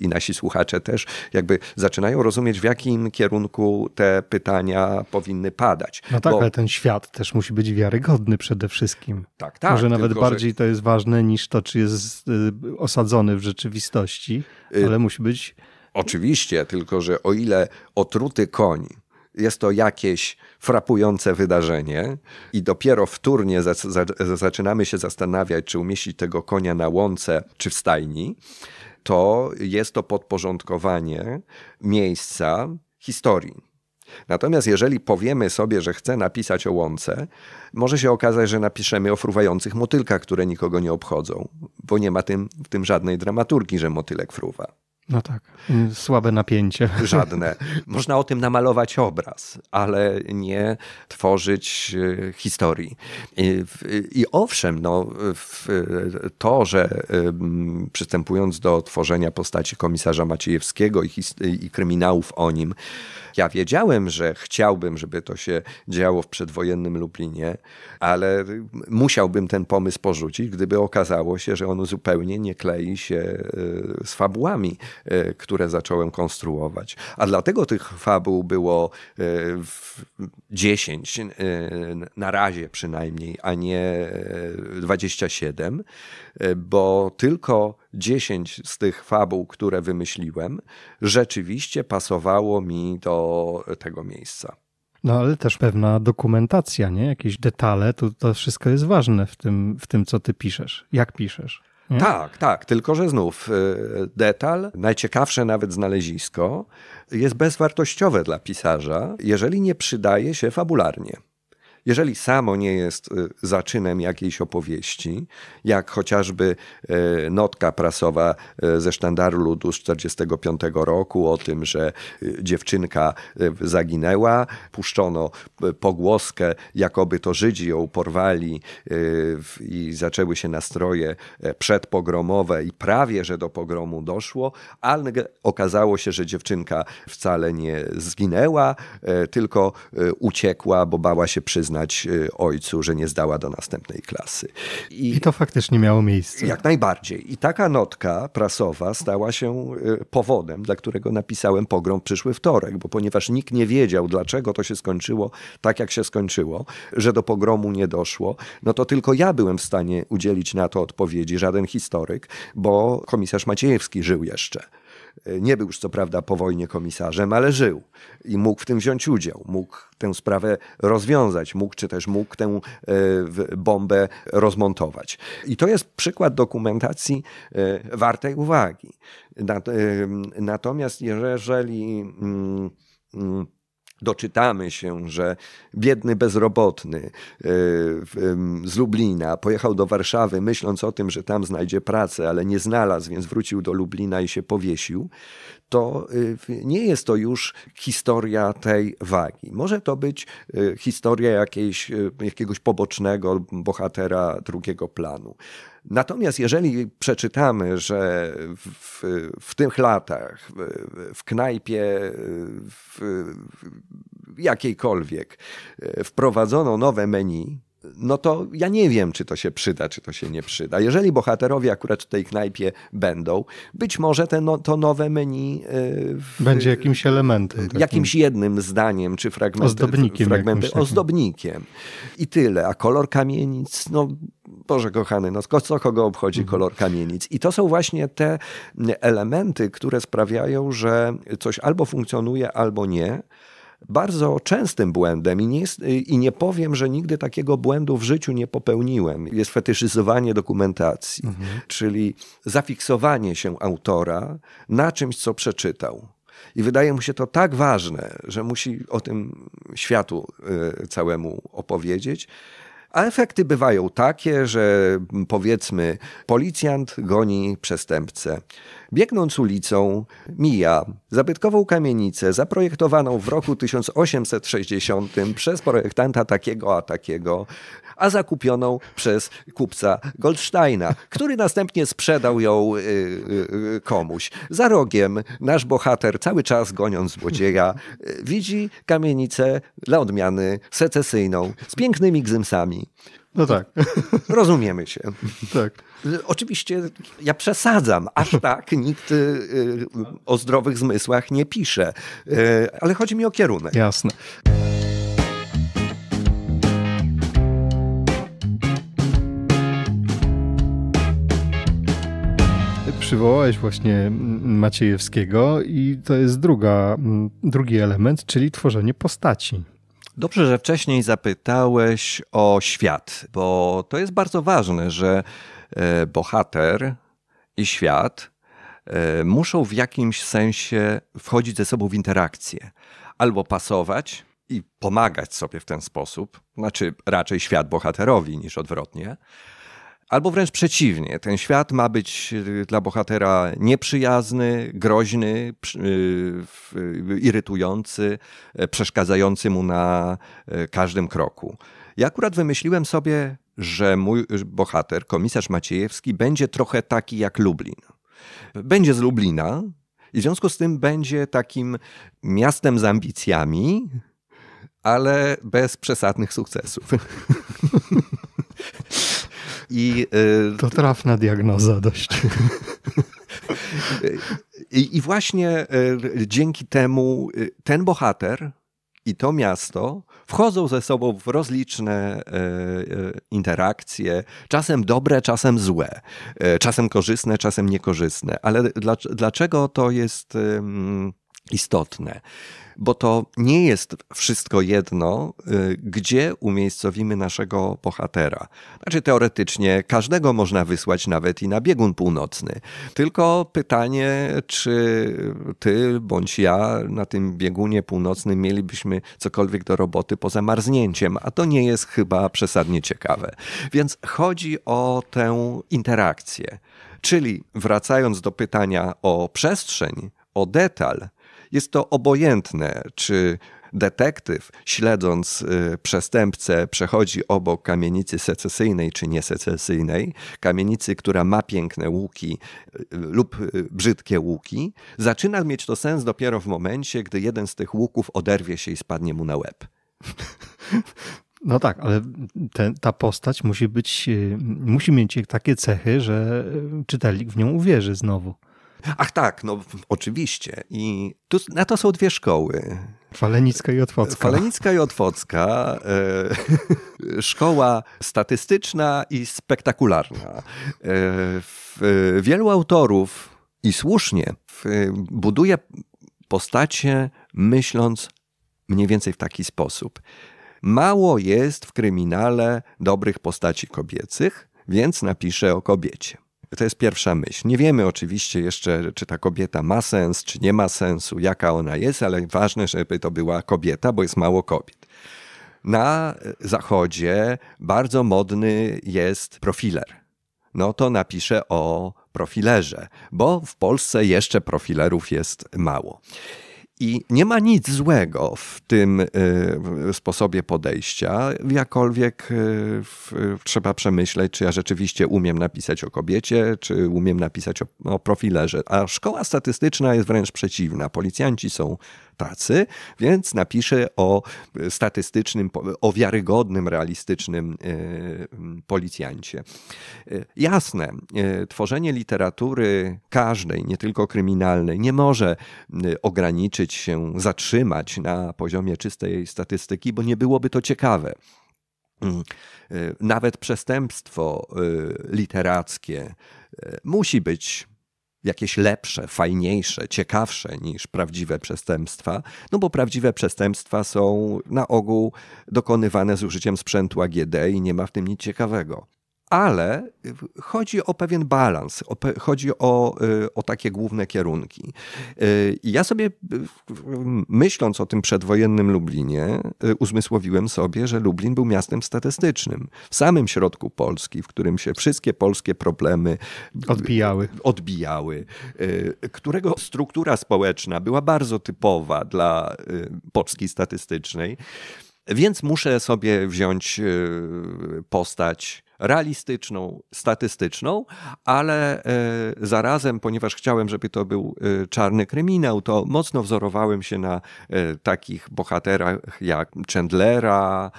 i, nasi słuchacze też jakby zaczynają rozumieć, w jakim kierunku te pytania powinny padać. No tak, Bo... ale ten świat też musi być wiarygodny przede wszystkim. Tak, tak. Może nawet bardziej że to jest ważne, niż to, czy jest y, osadzony w rzeczywistości, y, ale musi być. Oczywiście, tylko że o ile otruty koń jest to jakieś frapujące wydarzenie i dopiero wtórnie zaczynamy się zastanawiać, czy umieścić tego konia na łące czy w stajni, to jest to podporządkowanie miejsca historii Natomiast jeżeli powiemy sobie, że chcę napisać o łące, może się okazać, że napiszemy o fruwających motylkach, które nikogo nie obchodzą, bo nie ma tym, w tym żadnej dramaturgii, że motylek fruwa. No tak, słabe napięcie. Żadne. [LAUGHS] Można o tym namalować obraz, ale nie tworzyć e, historii. I, i owszem, no, to, że przystępując do tworzenia postaci komisarza Maciejewskiego i, i kryminałów o nim, ja wiedziałem, że chciałbym, żeby to się działo w przedwojennym Lublinie, ale musiałbym ten pomysł porzucić, gdyby okazało się, że on zupełnie nie klei się e, z fabułami, e, które zacząłem konstruować. A dlatego tych fabuł było 10 e, na razie przynajmniej, a nie 27. E, bo tylko 10 z tych fabuł, które wymyśliłem, rzeczywiście pasowało mi do tego miejsca. No ale też pewna dokumentacja, nie? Jakieś detale, to, to wszystko jest ważne w tym, w tym, co ty piszesz, jak piszesz. Nie? Tak, tak, tylko że znów e, detal, najciekawsze nawet znalezisko, jest bezwartościowe dla pisarza, jeżeli nie przydaje się fabularnie jeżeli samo nie jest y, zaczynem jakiejś opowieści, jak chociażby y, notka prasowa y, ze sztandaru ludu z 1945 roku o tym, że dziewczynka zaginęła, puszczono pogłoskę, jakoby to Żydzi ją porwali i zaczęły się nastroje e, przedpogromowe i prawie, że do pogromu doszło, ale okazało się, że dziewczynka wcale nie zginęła, e, tylko e, uciekła, bo bała się przyznać, przyznać y, ojcu, że nie zdała do następnej klasy. I, I to faktycznie miało miejsce. Jak najbardziej. I taka notka prasowa stała się y, powodem, dla którego napisałem pogrom przyszły wtorek, bo ponieważ nikt nie wiedział, dlaczego to się skończyło tak, jak się skończyło, że do pogromu nie doszło, no to tylko ja byłem w stanie udzielić na to odpowiedzi, żaden historyk, bo komisarz Maciejewski żył jeszcze. E, nie był już co prawda po wojnie komisarzem, ale żył i mógł w tym wziąć udział, mógł tę sprawę rozwiązać, mógł czy też mógł tę e, bombę rozmontować. I to jest przykład dokumentacji e, wartej uwagi. Natomiast jeżeli mm, mm, doczytamy się, że biedny bezrobotny y, z Lublina pojechał do Warszawy, myśląc o tym, że tam znajdzie pracę, ale nie znalazł, więc wrócił do Lublina i się powiesił, to y, nie jest to już historia tej wagi. Może to być y, historia jakiejś, y, jakiegoś pobocznego bohatera drugiego planu. Natomiast jeżeli przeczytamy, że w, w tych latach w, w knajpie w, w jakiejkolwiek wprowadzono nowe menu, no to ja nie wiem, czy to się przyda, czy to się nie przyda. Jeżeli bohaterowie akurat w tej knajpie będą, być może te no, to nowe menu... Y, w, Będzie jakimś elementem. Takim. Jakimś jednym zdaniem, czy fragmentem. Ozdobnikiem. Fragmenty, ozdobnikiem. I tyle. A kolor kamienic, no Boże kochany, no co kogo obchodzi mhm. kolor kamienic? I to są właśnie te y, elementy, które sprawiają, że coś albo funkcjonuje, albo nie bardzo częstym błędem i nie, y, i nie powiem, że nigdy takiego błędu w życiu nie popełniłem, jest fetyszyzowanie dokumentacji, mhm. czyli zafiksowanie się autora na czymś, co przeczytał. I wydaje mu się to tak ważne, że musi o tym światu y, całemu opowiedzieć. A efekty bywają takie, że powiedzmy, policjant goni przestępcę. Biegnąc ulicą, mija zabytkową kamienicę zaprojektowaną w roku 1860 przez projektanta takiego a takiego, a zakupioną przez kupca Goldsteina, który następnie sprzedał ją y, y, y, komuś. Za rogiem nasz bohater, cały czas goniąc złodzieja, y, widzi kamienicę dla odmiany secesyjną z pięknymi gzymsami. No tak. [LAUGHS] Rozumiemy się. Tak. Oczywiście ja przesadzam, aż tak nikt y, y, o zdrowych zmysłach nie pisze, y, ale chodzi mi o kierunek. Jasne. przywołałeś właśnie Maciejewskiego i to jest druga, drugi element, czyli tworzenie postaci. Dobrze, że wcześniej zapytałeś o świat, bo to jest bardzo ważne, że e, bohater i świat e, muszą w jakimś sensie wchodzić ze sobą w interakcję albo pasować i pomagać sobie w ten sposób, znaczy raczej świat bohaterowi niż odwrotnie, Albo wręcz przeciwnie, ten świat ma być y, dla bohatera nieprzyjazny, groźny, y, y, irytujący, e, przeszkadzający mu na e, każdym kroku. Ja akurat wymyśliłem sobie, że mój bohater, komisarz Maciejewski, będzie trochę taki jak Lublin. Będzie z Lublina i w związku z tym będzie takim miastem z ambicjami, ale bez przesadnych sukcesów. [LAUGHS] I, y, to trafna diagnoza dość. [LAUGHS] I, I właśnie y, dzięki temu y, ten bohater i to miasto wchodzą ze sobą w rozliczne interakcje, czasem dobre, czasem złe, czasem korzystne, czasem niekorzystne. Ale dlaczego to jest istotne, bo to nie jest wszystko jedno, y, gdzie umiejscowimy naszego bohatera. Znaczy, teoretycznie każdego można wysłać nawet i na biegun północny. Tylko pytanie, czy ty bądź ja na tym biegunie północnym mielibyśmy cokolwiek do roboty poza marznięciem, a to nie jest chyba przesadnie ciekawe. Więc chodzi o tę interakcję. Czyli wracając do pytania o przestrzeń, o detal, jest to obojętne, czy detektyw, śledząc y, przestępcę, przechodzi obok kamienicy secesyjnej czy niesecesyjnej, kamienicy, która ma piękne łuki y, lub y, brzydkie łuki, zaczyna mieć to sens dopiero w momencie, gdy jeden z tych łuków oderwie się i spadnie mu na łeb. [LAUGHS] No tak, ale te, ta postać musi być, musi mieć takie cechy, że czytelnik w nią uwierzy znowu. Ach tak, no oczywiście. I tu, na to są dwie szkoły. Falenicka i Otwocka. Falenicka i Otwocka. E, [LAUGHS] szkoła statystyczna i spektakularna. E, w, wielu autorów, i słusznie, w, buduje postacie myśląc mniej więcej w taki sposób. Mało jest w kryminale dobrych postaci kobiecych, więc napiszę o kobiecie. To jest pierwsza myśl. Nie wiemy oczywiście jeszcze, czy ta kobieta ma sens, czy nie ma sensu, jaka ona jest, ale ważne, żeby to była kobieta, bo jest mało kobiet. Na zachodzie bardzo modny jest profiler. No to napiszę o profilerze, bo w Polsce jeszcze profilerów jest mało. I nie ma nic złego w tym e, sposobie podejścia, jakkolwiek e, trzeba przemyśleć, czy ja rzeczywiście umiem napisać o kobiecie, czy umiem napisać o, o profilerze. A szkoła statystyczna jest wręcz przeciwna. Policjanci są tacy, więc napiszę o statystycznym, o wiarygodnym, realistycznym e, policjancie. E, jasne, e, tworzenie literatury każdej, nie tylko kryminalnej, nie może ograniczyć się, zatrzymać na poziomie czystej statystyki, bo nie byłoby to ciekawe. Mm, nawet przestępstwo literackie musi być jakieś lepsze, fajniejsze, ciekawsze niż prawdziwe przestępstwa, no bo prawdziwe przestępstwa są na ogół dokonywane z użyciem sprzętu AGD i nie ma w tym nic ciekawego ale y, chodzi o pewien balans, o pe chodzi o, y, o takie główne kierunki. Y, I ja sobie, myśląc o tym przedwojennym Lublinie, uzmysłowiłem sobie, że Lublin był miastem statystycznym. W samym środku Polski, w którym się wszystkie polskie problemy odbijały, odbijały którego struktura społeczna była bardzo typowa dla Polski statystycznej. Więc muszę sobie wziąć postać realistyczną, statystyczną, ale e, zarazem, ponieważ chciałem, żeby to był e, czarny kryminał, to mocno wzorowałem się na e, takich bohaterach jak Chandlera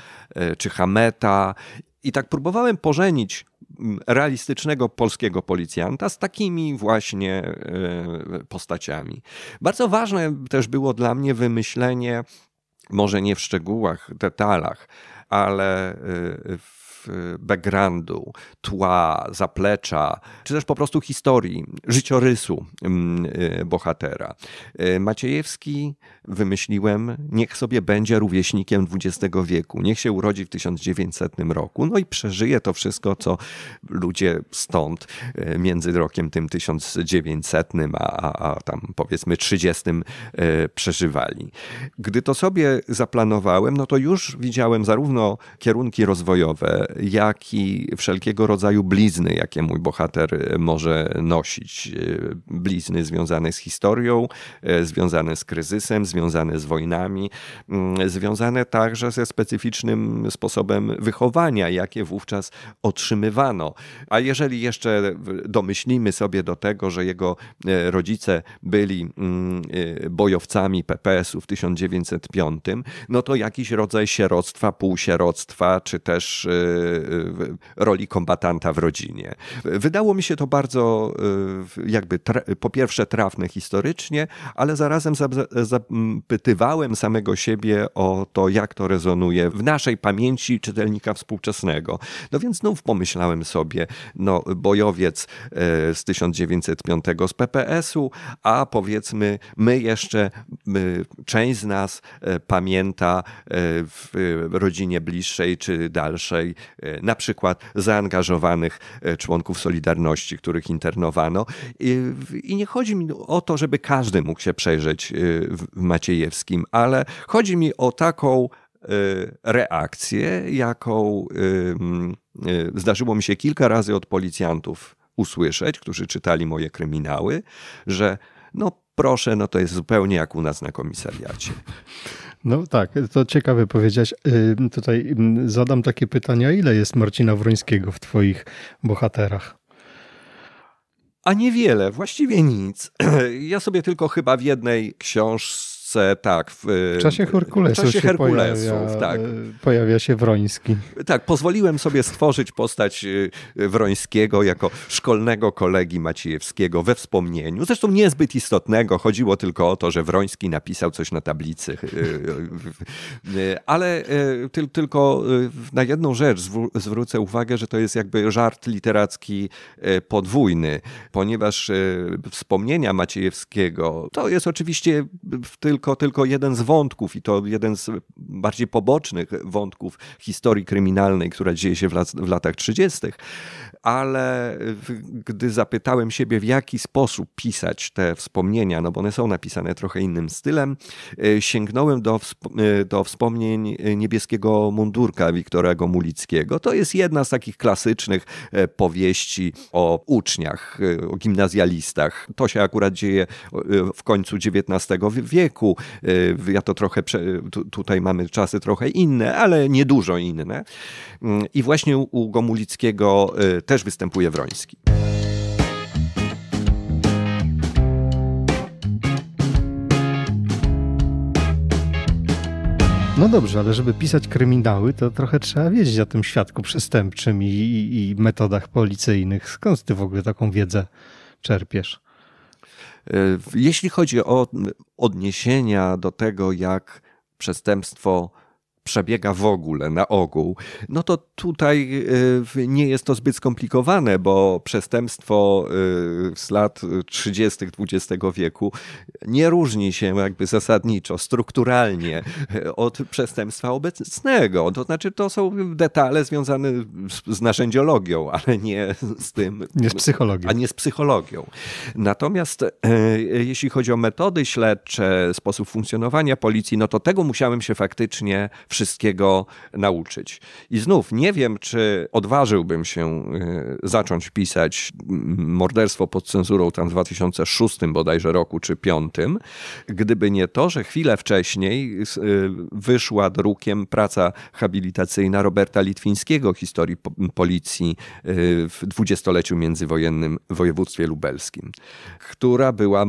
czy Hameta i tak próbowałem pożenić realistycznego polskiego policjanta z takimi właśnie postaciami. Bardzo ważne też było dla mnie wymyślenie, może nie w szczegółach, detalach, ale w Y, backgroundu, tła, zaplecza, czy też po prostu historii, życiorysu mm, y, bohatera. Y, Maciejewski, wymyśliłem, niech sobie będzie rówieśnikiem XX wieku, niech się urodzi w 1900 roku, no i przeżyje to wszystko, co ludzie stąd między rokiem tym 1900 a, a tam powiedzmy 30 przeżywali. Gdy to sobie zaplanowałem, no to już widziałem zarówno kierunki rozwojowe jak i wszelkiego rodzaju blizny, jakie mój bohater e, może nosić. E, blizny związane z historią, e, związane z kryzysem, związane z wojnami, mm, związane także ze specyficznym sposobem wychowania, jakie wówczas otrzymywano. A jeżeli jeszcze domyślimy sobie do tego, że jego rodzice byli mm, bojowcami PPS-u w 1905, no to jakiś rodzaj sieroctwa, półsieroctwa, czy też roli kombatanta w rodzinie. Wydało mi się to bardzo e, jakby po pierwsze trafne historycznie, ale zarazem zapytywałem samego siebie o to, jak to rezonuje w naszej pamięci czytelnika współczesnego. No więc znów pomyślałem sobie, no bojowiec e, z 1905 z PPS-u, a powiedzmy my jeszcze, my, część z nas e, pamięta w rodzinie bliższej czy dalszej E, na przykład zaangażowanych e, członków Solidarności, których internowano. I nie chodzi mi o to, żeby każdy mógł się przejrzeć e, w Maciejewskim, ale chodzi mi o taką reakcję, jaką zdarzyło mi się kilka razy od policjantów usłyszeć, którzy czytali moje kryminały, że no proszę, no to jest zupełnie jak u nas na komisariacie. No tak, to ciekawe powiedzieć. Tutaj zadam takie pytania, ile jest Marcina Wrońskiego w twoich bohaterach? A niewiele, właściwie nic. [CLEARS THROAT] Ja sobie tylko chyba w jednej książce tak. W, w czasie Herkulesów. W czasie Herkulesów, pojawia, tak. Pojawia się Wroński. Tak, pozwoliłem sobie stworzyć postać y, Wrońskiego jako szkolnego kolegi Maciejewskiego we wspomnieniu. Zresztą niezbyt istotnego, chodziło tylko o to, że Wroński napisał coś na tablicy. Y, y, ale ty, tylko na jedną rzecz zwrócę uwagę, że to jest jakby żart literacki podwójny, ponieważ wspomnienia Maciejewskiego to jest oczywiście tylko tylko, tylko jeden z wątków i to jeden z bardziej pobocznych wątków historii kryminalnej, która dzieje się w, lat, w latach 30., ale gdy zapytałem siebie, w jaki sposób pisać te wspomnienia, no bo one są napisane trochę innym stylem, e, sięgnąłem do, e, do wspomnień niebieskiego mundurka Wiktora Gomulickiego. To jest jedna z takich klasycznych e, powieści o uczniach, o gimnazjalistach. To się akurat dzieje w końcu XIX wieku. Y, ja to trochę, tutaj mamy czasy trochę inne, ale niedużo inne. Y, I właśnie u Gomulickiego y, też występuje Wroński. No dobrze, ale żeby pisać kryminały, to trochę trzeba wiedzieć o tym świadku przestępczym i, i, i metodach policyjnych. Skąd ty w ogóle taką wiedzę czerpiesz? Jeśli chodzi o odniesienia do tego, jak przestępstwo przebiega w ogóle, na ogół, no to tutaj y, nie jest to zbyt skomplikowane, bo przestępstwo y, z lat 30. XX wieku nie różni się jakby zasadniczo, strukturalnie y, od przestępstwa obecnego. To znaczy to są detale związane z, narzędziologią, ale nie z tym... Nie z psychologią. A nie z psychologią. Natomiast jeśli chodzi o metody śledcze, sposób funkcjonowania policji, no to tego musiałem się faktycznie wszystkiego nauczyć. I znów nie wiem, czy odważyłbym się y, zacząć pisać Morderstwo pod cenzurą tam w 2006 bodajże roku czy 5, gdyby nie to, że chwilę wcześniej y, wyszła drukiem praca habilitacyjna Roberta Litwińskiego historii policji y, w dwudziestoleciu międzywojennym w województwie lubelskim, która była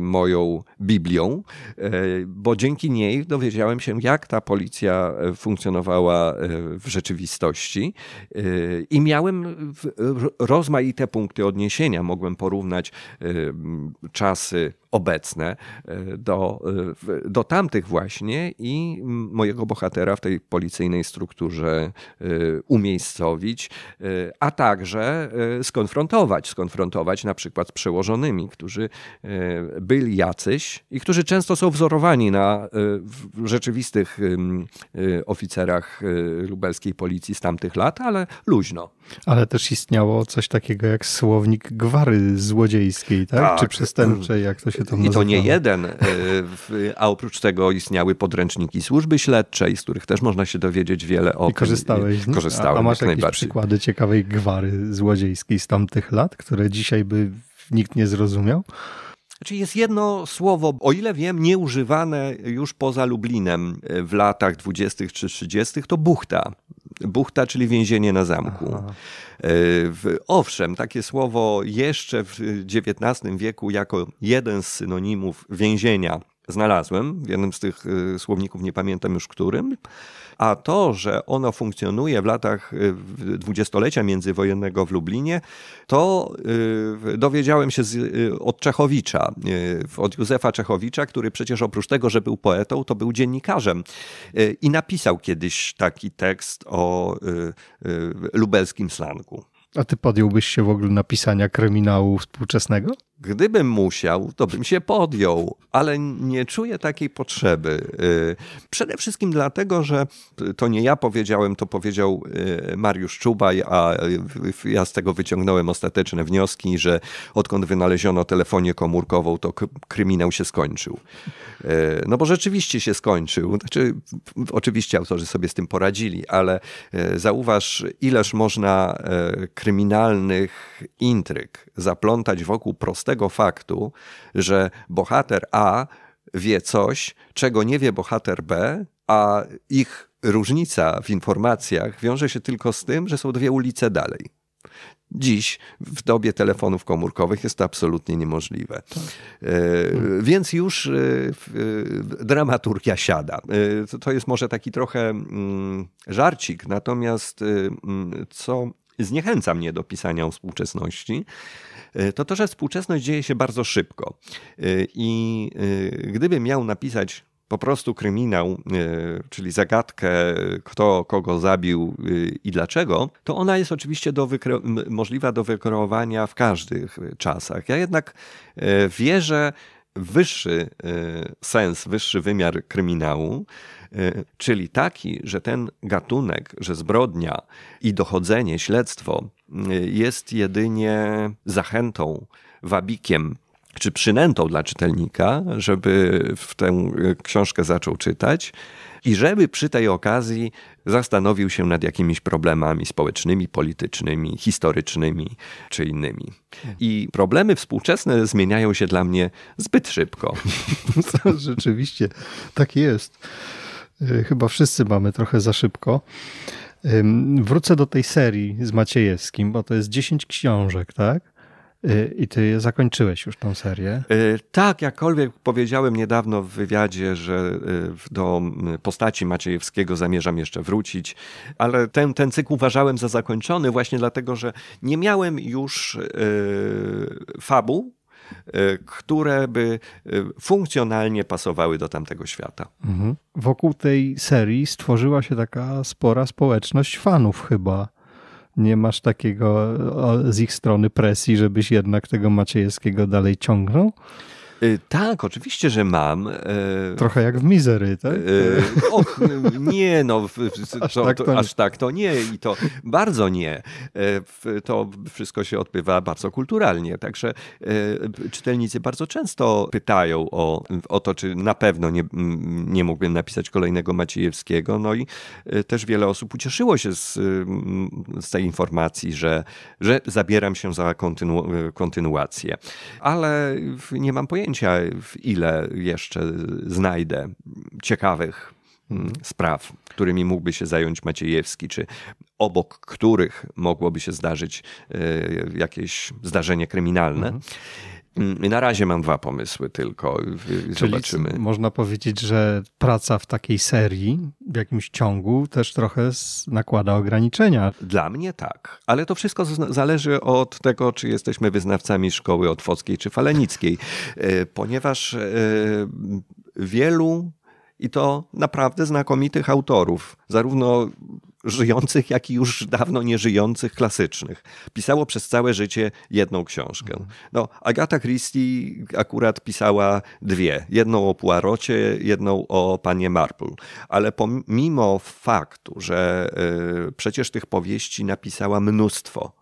moją biblią, bo dzięki niej dowiedziałem się, jak ta policja e, funkcjonowała e, w rzeczywistości. E, I miałem rozmaite punkty odniesienia. Mogłem porównać czasy obecne e, do, e, do tamtych właśnie i mojego bohatera w tej policyjnej strukturze e, umiejscowić, a także skonfrontować, skonfrontować na przykład z przełożonymi, którzy byli jacyś i którzy często są wzorowani na rzeczywistych oficerach lubelskiej policji z tamtych lat, ale luźno. Ale też istniało coś takiego jak słownik gwary złodziejskiej, tak? tak. Czy przestępczej, jak to się się tam I to nie jeden, e, a oprócz tego istniały podręczniki służby śledczej, z których też można się dowiedzieć wiele o I korzystałeś, I korzystałem. A, a masz jakieś przykłady ciekawej gwary złodziejskiej z tamtych lat, które dzisiaj by nikt nie zrozumiał? Znaczy jest jedno słowo, o ile wiem, nieużywane już poza Lublinem e, w latach 20 czy 30, to buchta buchta, czyli więzienie na zamku. E, owszem, takie słowo jeszcze w XIX wieku jako jeden z synonimów więzienia znalazłem w jednym z tych e, słowników, nie pamiętam już którym a to, że ono funkcjonuje w latach y, dwudziestolecia międzywojennego w Lublinie, to y, dowiedziałem się z, y, od Czechowicza, od Józefa Czechowicza, który przecież oprócz tego, że był poetą, to był dziennikarzem i napisał kiedyś taki tekst o lubelskim slangu. A ty podjąłbyś się w ogóle napisania kryminału współczesnego? Gdybym musiał, to bym się podjął, ale nie czuję takiej potrzeby. Y, przede wszystkim dlatego, że to nie ja powiedziałem, to powiedział y, Mariusz Czubaj, a ja z tego wyciągnąłem ostateczne wnioski, że odkąd wynaleziono telefonię komórkową, to kryminał się skończył. Y, no bo rzeczywiście się skończył. Znaczy, oczywiście autorzy sobie z tym poradzili, ale zauważ, ileż można kryminalnych intryg zaplątać wokół prostego prostego faktu, że bohater A wie coś, czego nie wie bohater B, a ich różnica w informacjach wiąże się tylko z tym, że są dwie ulice dalej. Dziś w dobie telefonów komórkowych jest to absolutnie niemożliwe. Tak. E, więc już e, e, dramaturgia siada. To, jest może taki trochę mm, żarcik, natomiast mm, co zniechęca mnie do pisania współczesności, e, to to, że współczesność dzieje się bardzo szybko. E, I e, gdybym miał napisać po prostu kryminał, czyli zagadkę, kto kogo zabił i dlaczego, to ona jest oczywiście do możliwa do wykreowania w każdych czasach. Ja jednak wierzę wyższy e, sens, wyższy wymiar kryminału, e, czyli taki, że ten gatunek, że zbrodnia i dochodzenie, śledztwo e, jest jedynie zachętą, wabikiem czy przynętą dla czytelnika, żeby w tę książkę zaczął czytać i żeby przy tej okazji zastanowił się nad jakimiś problemami społecznymi, politycznymi, historycznymi czy innymi. I problemy współczesne zmieniają się dla mnie zbyt szybko. [LAUGHS] rzeczywiście tak jest. Y, chyba wszyscy mamy trochę za szybko. Wrócę do tej serii z Maciejewskim, bo to jest 10 książek, tak? Y, I ty zakończyłeś już tą serię? Y, tak, jakkolwiek powiedziałem niedawno w wywiadzie, że y, do postaci Maciejewskiego zamierzam jeszcze wrócić, ale ten, ten cykl uważałem za zakończony właśnie dlatego, że nie miałem już fabu, które by funkcjonalnie pasowały do tamtego świata. Mhm. Wokół tej serii stworzyła się taka spora społeczność fanów chyba nie masz takiego z ich strony presji, żebyś jednak tego Maciejewskiego dalej ciągnął? Y, tak, oczywiście, że mam. Y, Trochę jak w Misery, tak? Y, och, nie, no, aż, tak to, aż, tak to nie i to bardzo nie. to wszystko się odbywa bardzo kulturalnie, także czytelnicy bardzo często pytają o, o to, czy na pewno nie, nie mógłbym napisać kolejnego Maciejewskiego, no i też wiele osób ucieszyło się z, z tej informacji, że, że zabieram się za kontynu, kontynuację. Ale nie mam pojęcia, zdjęcia, ile jeszcze znajdę ciekawych mm, mhm. spraw, którymi mógłby się zająć Maciejewski, czy obok których mogłoby się zdarzyć e, jakieś zdarzenie kryminalne. Mhm. Mm, na razie mam dwa pomysły tylko. Zobaczymy. można powiedzieć, że praca w takiej serii, w jakimś ciągu, też trochę nakłada ograniczenia. Dla mnie tak, ale to wszystko zależy od tego, czy jesteśmy wyznawcami szkoły otwockiej czy falenickiej, e, ponieważ e, wielu i to naprawdę znakomitych autorów, zarówno żyjących, jak i już dawno nieżyjących klasycznych. Pisało przez całe życie jedną książkę. Mhm. No, Agata Christie akurat pisała dwie. Jedną o Puarocie, jedną o Panie Marple. Ale pomimo faktu, że y, przecież tych powieści napisała mnóstwo,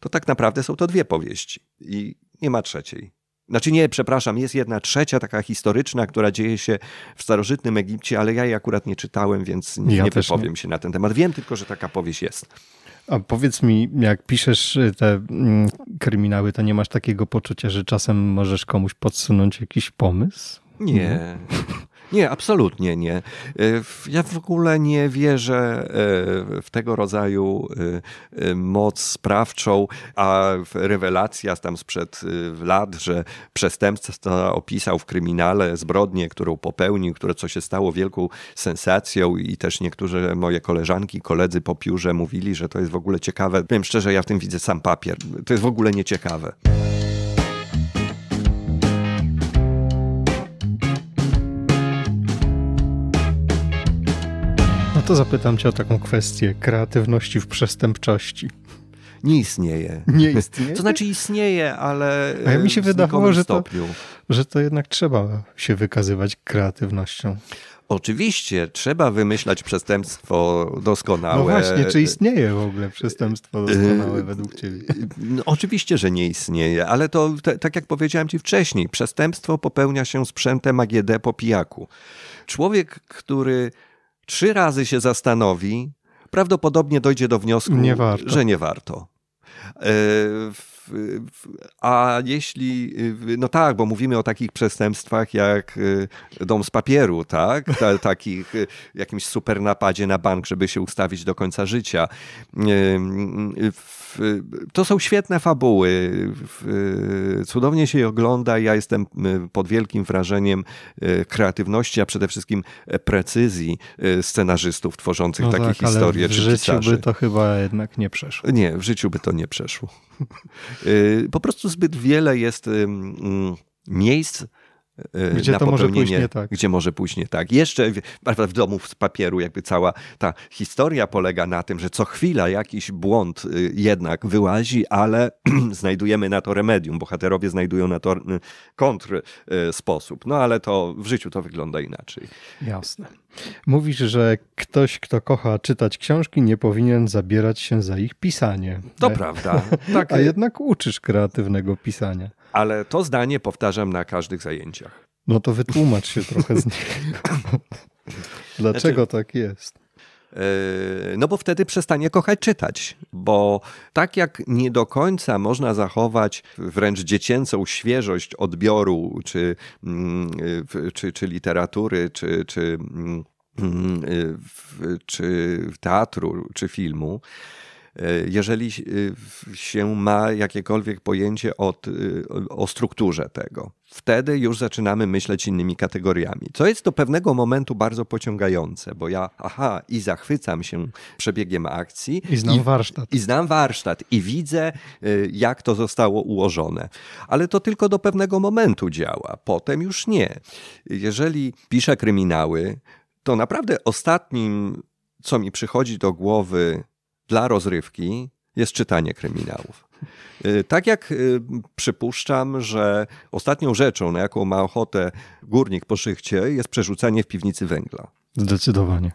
to tak naprawdę są to dwie powieści i nie ma trzeciej. Znaczy nie, przepraszam, jest jedna trzecia taka historyczna, która dzieje się w starożytnym Egipcie, ale ja jej akurat nie czytałem, więc nie, ja nie wypowiem nie. się na ten temat. Wiem tylko, że taka powieść jest. A powiedz mi, jak piszesz y, te mm, kryminały, to nie masz takiego poczucia, że czasem możesz komuś podsunąć jakiś pomysł? Nie. Nie, absolutnie nie. E, ja w ogóle nie wierzę e, w tego rodzaju e, moc sprawczą, a rewelacja tam sprzed lat, że przestępca opisał w kryminale zbrodnię, którą popełnił, które co się stało wielką sensacją i też niektórzy moje koleżanki, koledzy po piórze mówili, że to jest w ogóle ciekawe. Powiem szczerze, ja w tym widzę sam papier. To jest w ogóle nieciekawe. to zapytam cię o taką kwestię kreatywności w przestępczości. Nie istnieje. Nie istnieje? To znaczy istnieje, ale A ja mi się wydawało, że to, że to jednak trzeba się wykazywać kreatywnością. Oczywiście trzeba wymyślać przestępstwo doskonałe. No właśnie, czy istnieje w ogóle przestępstwo e, doskonałe e, według ciebie? E, no, oczywiście, że nie istnieje, ale to te, tak jak powiedziałem ci wcześniej, przestępstwo popełnia się sprzętem AGD po pijaku. Człowiek, który trzy razy się zastanowi, prawdopodobnie dojdzie do wniosku, nie że nie warto. E, a jeśli, no tak, bo mówimy o takich przestępstwach jak e, dom z papieru, tak? [LAUGHS] takich e, jakimś super napadzie na bank, żeby się ustawić do końca życia. To są świetne fabuły. E, cudownie się je ogląda. Ja jestem pod wielkim wrażeniem kreatywności, a przede wszystkim precyzji scenarzystów tworzących no takie tak, historie. Ale w czy życiu pisarzy. by to chyba jednak nie przeszło. Nie, w życiu by to nie przeszło. [LAUGHS] Y, po prostu zbyt wiele jest mm, miejsc, Y, gdzie na to może pójść nie tak. Gdzie może pójść nie tak. Jeszcze w, w domu z papieru jakby cała ta historia polega na tym, że co chwila jakiś błąd y, jednak wyłazi, ale [CLEARS THROAT] znajdujemy na to remedium. Bohaterowie znajdują na to y, kontr sposób. No ale to w życiu to wygląda inaczej. Jasne. Mówisz, że ktoś, kto kocha czytać książki, nie powinien zabierać się za ich pisanie. To prawda. [LAUGHS] Tak. A jednak uczysz kreatywnego pisania ale to zdanie powtarzam na każdych zajęciach. No to wytłumacz się trochę z niego. [LAUGHS] Dlaczego znaczy, tak jest? E, no bo wtedy przestanie kochać czytać, bo tak jak nie do końca można zachować wręcz dziecięcą świeżość odbioru czy, mm, e, czy, czy literatury, czy, czy, mm, e, czy teatru, czy filmu, E, jeżeli e, się ma jakiekolwiek pojęcie od, e, o strukturze tego. Wtedy już zaczynamy myśleć innymi kategoriami, co jest do pewnego momentu bardzo pociągające, bo ja, aha, i zachwycam się przebiegiem akcji. I znam i, warsztat. I znam warsztat i widzę, jak to zostało ułożone. Ale to tylko do pewnego momentu działa, potem już nie. Jeżeli piszę kryminały, to naprawdę ostatnim, co mi przychodzi do głowy, dla rozrywki jest czytanie kryminałów. Y, tak jak y, przypuszczam, że ostatnią rzeczą, na jaką ma ochotę górnik po szychcie, jest przerzucanie w piwnicy węgla. Zdecydowanie.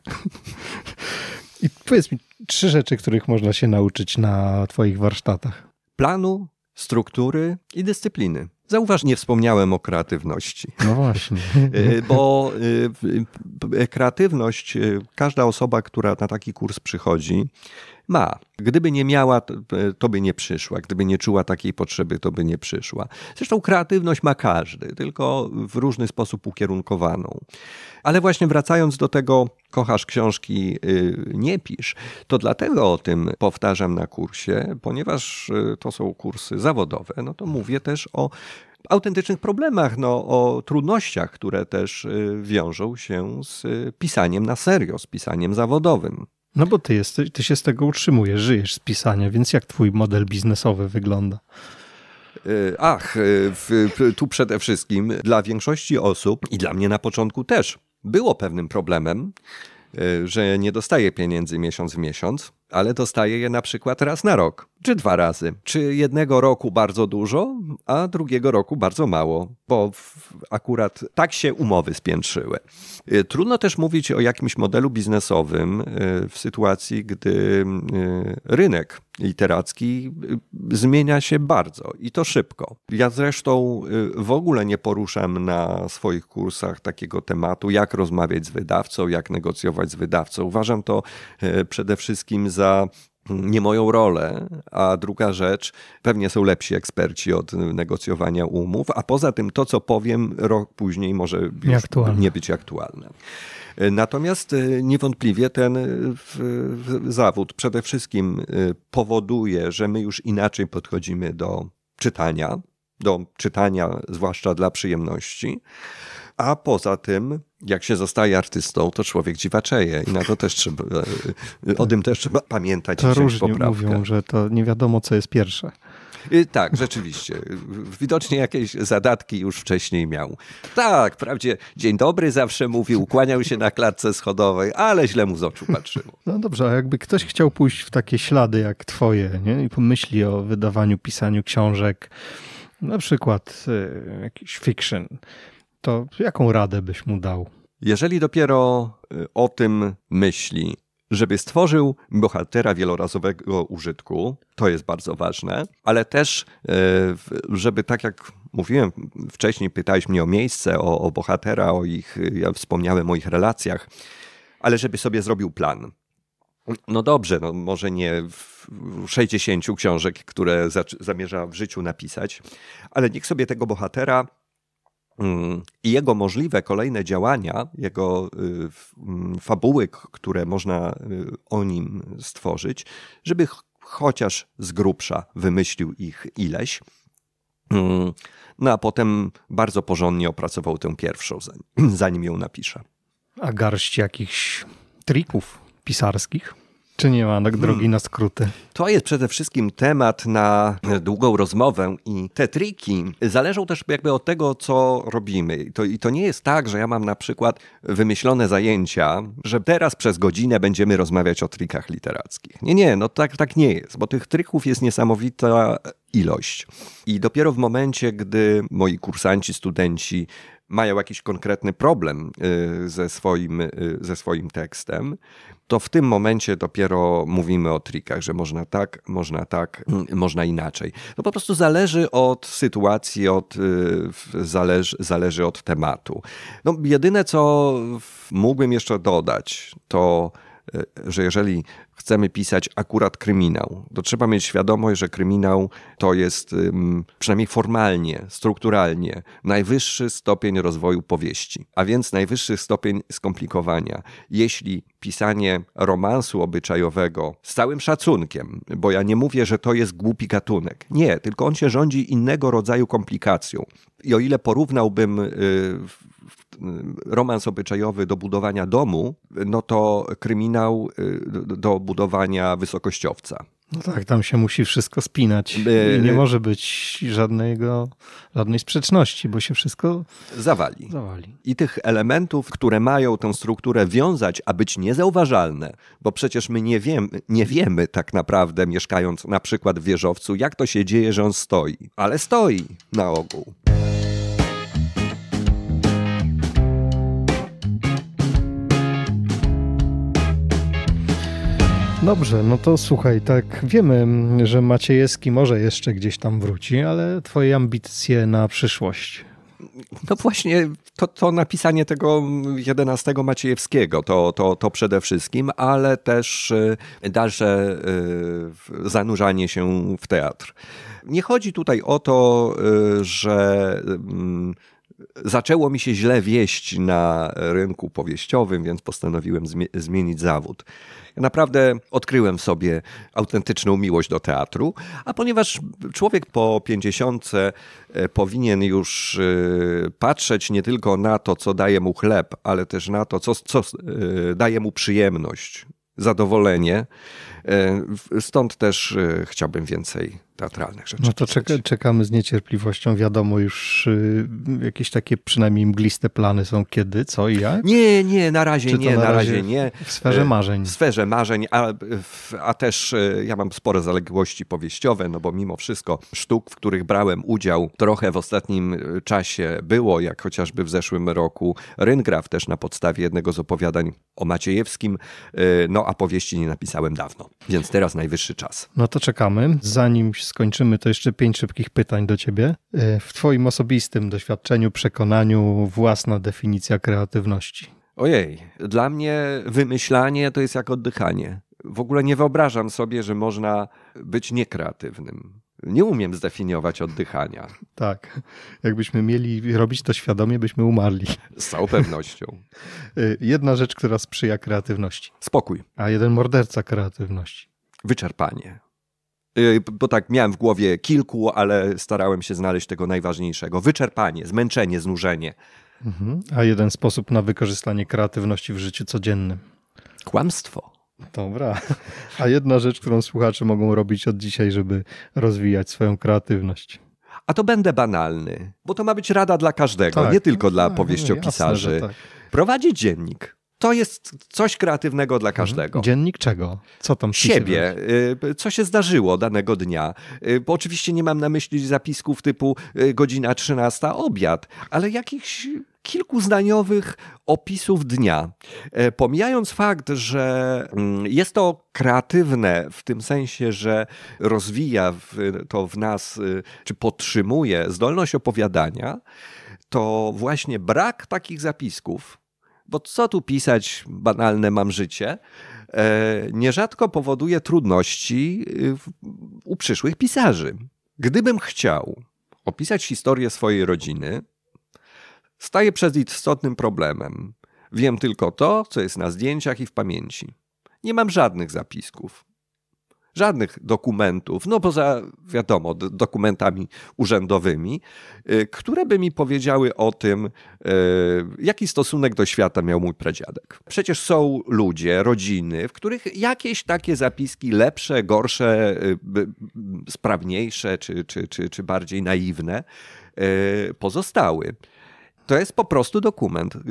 I powiedz mi trzy rzeczy, których można się nauczyć na Twoich warsztatach: planu, struktury i dyscypliny. Zauważ, nie wspomniałem o kreatywności. No właśnie. [LAUGHS] Y, bo kreatywność, każda osoba, która na taki kurs przychodzi, ma. Gdyby nie miała, e, to by nie przyszła. Gdyby nie czuła takiej potrzeby, to by nie przyszła. Zresztą kreatywność ma każdy, tylko w różny sposób ukierunkowaną. Ale właśnie wracając do tego, kochasz książki, y, nie pisz, to dlatego o tym powtarzam na kursie, ponieważ y, to są kursy zawodowe, no to mówię też o autentycznych problemach, no, o trudnościach, które też y, wiążą się z pisaniem na serio, z pisaniem zawodowym. No bo ty jesteś, ty się z tego utrzymujesz, żyjesz z pisania, więc jak twój model biznesowy wygląda? E, ach, e, tu przede wszystkim dla większości osób i dla mnie na początku też było pewnym problemem, e, że nie dostaję pieniędzy miesiąc w miesiąc, ale dostaję je na przykład raz na rok czy dwa razy. Czy jednego roku bardzo dużo, a drugiego roku bardzo mało, bo akurat tak się umowy spiętrzyły. Y, trudno też mówić o jakimś modelu biznesowym y, w sytuacji, gdy y, rynek literacki zmienia się bardzo i to szybko. Ja zresztą w ogóle nie poruszam na swoich kursach takiego tematu, jak rozmawiać z wydawcą, jak negocjować z wydawcą. Uważam to przede wszystkim za nie moją rolę, a druga rzecz, pewnie są lepsi eksperci od negocjowania umów, a poza tym to, co powiem rok później może nie być aktualne. Natomiast e, niewątpliwie ten e, zawód przede wszystkim e, powoduje, że my już inaczej podchodzimy do czytania, do czytania zwłaszcza dla przyjemności, a poza tym jak się zostaje artystą, to człowiek dziwaczeje i na to też trzeba, e, e, o tym też trzeba pamiętać. To różnie poprawkę. mówią, że to nie wiadomo, co jest pierwsze. Y, tak, rzeczywiście. Widocznie jakieś zadatki już wcześniej miał. Tak, wprawdzie dzień dobry zawsze mówił, kłaniał się na klatce schodowej, ale źle mu z oczu patrzyło. No dobrze, a jakby ktoś chciał pójść w takie ślady jak twoje nie? i pomyśli o wydawaniu, pisaniu książek, na przykład y, jakiś fiction, to jaką radę byś mu dał? Jeżeli dopiero y, o tym myśli, żeby stworzył bohatera wielorazowego użytku, to jest bardzo ważne, ale też, y, żeby tak jak mówiłem wcześniej, pytałeś mnie o miejsce, o, o bohatera, o ich, ja wspomniałem o ich relacjach, ale żeby sobie zrobił plan. No dobrze, no może nie 60 książek, które zamierza w życiu napisać, ale niech sobie tego bohatera i jego możliwe kolejne działania, jego y, mm, fabuły, które można y, o nim stworzyć, żeby chociaż z grubsza wymyślił ich ileś. Mm, no a potem bardzo porządnie opracował tę pierwszą, zanim [CLEARS THROAT] ją napisze. A garść jakichś trików pisarskich? Czy nie ma tak hmm. drogi hmm. na skróty? To jest przede wszystkim temat na długą rozmowę i te triki zależą też jakby od tego, co robimy. I to, I to nie jest tak, że ja mam na przykład wymyślone zajęcia, że teraz przez godzinę będziemy rozmawiać o trikach literackich. Nie, nie, no tak, tak nie jest, bo tych trików jest niesamowita ilość. I dopiero w momencie, gdy moi kursanci, studenci mają jakiś konkretny problem y, ze swoim, y, ze swoim tekstem, to w tym momencie dopiero mówimy o trikach, że można tak, można tak, mm, można inaczej. To po prostu zależy od sytuacji, od, y, zależy, zależy od tematu. No, jedyne, co mógłbym jeszcze dodać, to E, że jeżeli chcemy pisać akurat kryminał, to trzeba mieć świadomość, że kryminał to jest przynajmniej formalnie, strukturalnie najwyższy stopień rozwoju powieści, a więc najwyższy stopień skomplikowania. Jeśli pisanie romansu obyczajowego z całym szacunkiem, bo ja nie mówię, że to jest głupi gatunek. Nie, tylko on się rządzi innego rodzaju komplikacją. I o ile porównałbym y, romans obyczajowy do budowania domu, no to kryminał y, do budowania wysokościowca. No tak, tam się musi wszystko spinać. Y, I nie y, może być żadnego, żadnej sprzeczności, bo się wszystko zawali. zawali. I tych elementów, które mają tę strukturę wiązać, a być niezauważalne, bo przecież my nie, wiem, nie wiemy tak naprawdę, mieszkając na przykład w wieżowcu, jak to się dzieje, że on stoi. Ale stoi na ogół. Dobrze, no to słuchaj, tak wiemy, że Maciejewski może jeszcze gdzieś tam wróci, ale twoje ambicje na przyszłość. No właśnie, to, to napisanie tego 11 Maciejewskiego to, to, to przede wszystkim, ale też e, dalsze e, zanurzanie się w teatr. Nie chodzi tutaj o to, e, że mm, zaczęło mi się źle wieść na rynku powieściowym, więc postanowiłem zmienić zawód. naprawdę odkryłem w sobie autentyczną miłość do teatru, a ponieważ człowiek po pięćdziesiątce e, powinien już e, patrzeć nie tylko na to, co daje mu chleb, ale też na to, co, co e, daje mu przyjemność, zadowolenie, E, stąd też e, chciałbym więcej teatralnych rzeczy. No to czeka, czekamy z niecierpliwością. Wiadomo już e, jakieś takie przynajmniej mgliste plany są kiedy, co i jak? Nie, nie, na razie Czy nie, na, na razie, razie, nie. W sferze marzeń. W sferze marzeń, a, a też ja mam spore zaległości powieściowe, no bo mimo wszystko sztuk, w których brałem udział trochę w ostatnim czasie było, jak chociażby w zeszłym roku Ryngraf też na podstawie jednego z opowiadań o Maciejewskim, no a powieści nie napisałem dawno. Więc teraz najwyższy czas. No to czekamy. Zanim skończymy, to jeszcze pięć szybkich pytań do ciebie. E, w twoim osobistym doświadczeniu, przekonaniu, własna definicja kreatywności? Ojej, dla mnie wymyślanie to jest jak oddychanie. W ogóle nie wyobrażam sobie, że można być niekreatywnym nie umiem zdefiniować oddychania. Tak. Jakbyśmy mieli robić to świadomie, byśmy umarli. Z całą pewnością. [LAUGHS] Y, jedna rzecz, która sprzyja kreatywności. Spokój. A jeden morderca kreatywności. Wyczerpanie. Y, bo tak miałem w głowie kilku, ale starałem się znaleźć tego najważniejszego. Wyczerpanie, zmęczenie, znużenie. Mhm. A jeden sposób na wykorzystanie kreatywności w życiu codziennym. Kłamstwo. Dobra. A jedna rzecz, którą słuchacze mogą robić od dzisiaj, żeby rozwijać swoją kreatywność. A to będę banalny, bo to ma być rada dla każdego, tak. nie tylko dla tak, powieściopisarzy. Tak. Prowadzi tak. dziennik. To jest coś kreatywnego dla mhm. każdego. Dziennik czego? Co tam Siebie, y, co się zdarzyło danego dnia. Y, bo oczywiście nie mam na myśli zapisków typu y, godzina 13 obiad, ale jakichś znaniowych opisów dnia. E, pomijając fakt, że mm, jest to kreatywne w tym sensie, że rozwija to w nas, y, czy podtrzymuje zdolność opowiadania, to właśnie brak takich zapisków, bo co tu pisać, banalne mam życie, e, nierzadko powoduje trudności y, u przyszłych pisarzy. Gdybym chciał opisać historię swojej rodziny, staje przed istotnym problemem. Wiem tylko to, co jest na zdjęciach i w pamięci. Nie mam żadnych zapisków. Żadnych dokumentów, no poza, wiadomo, dokumentami urzędowymi, y, które by mi powiedziały o tym, y, jaki stosunek do świata miał mój pradziadek. Przecież są ludzie, rodziny, w których jakieś takie zapiski lepsze, gorsze, y, sprawniejsze czy, czy, czy, czy bardziej naiwne pozostały. To jest po prostu dokument. E,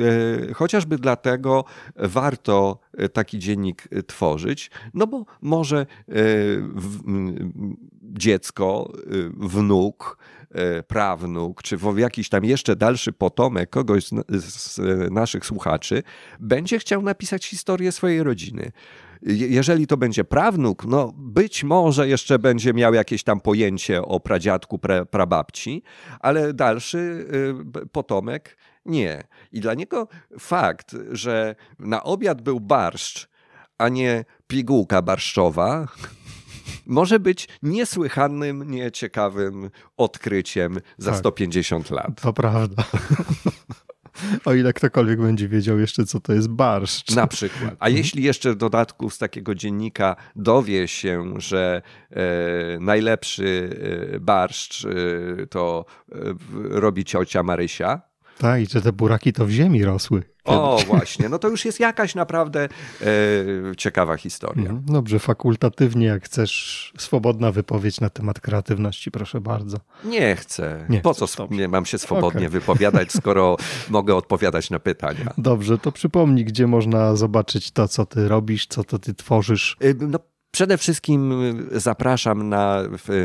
chociażby dlatego warto e, taki dziennik e, tworzyć, no bo może dziecko, wnuk, prawnuk, czy jakiś tam jeszcze dalszy potomek kogoś z naszych słuchaczy będzie chciał napisać historię swojej rodziny jeżeli to będzie prawnuk, no być może jeszcze będzie miał jakieś tam pojęcie o pradziadku, prababci, ale dalszy y, potomek nie. I dla niego fakt, że na obiad był barszcz, a nie pigułka barszczowa, [LAUGHS] może być niesłychanym, nieciekawym odkryciem za tak, 150 lat. To prawda. [LAUGHS] O ile ktokolwiek będzie wiedział jeszcze, co to jest barszcz. Na przykład. A mhm. jeśli jeszcze w dodatku z takiego dziennika dowie się, że e, najlepszy e, barszcz e, to e, robi ciocia Marysia, tak, i że te buraki to w ziemi rosły. O, właśnie. No to już jest jakaś naprawdę e, ciekawa historia. Mhm. dobrze, fakultatywnie, jak chcesz, swobodna wypowiedź na temat kreatywności, proszę bardzo. Nie chcę. Nie po co Nie, mam się swobodnie okay. wypowiadać, skoro mogę odpowiadać na pytania? Dobrze, to przypomnij, gdzie można zobaczyć to, co ty robisz, co to ty tworzysz. No, Przede wszystkim y, zapraszam na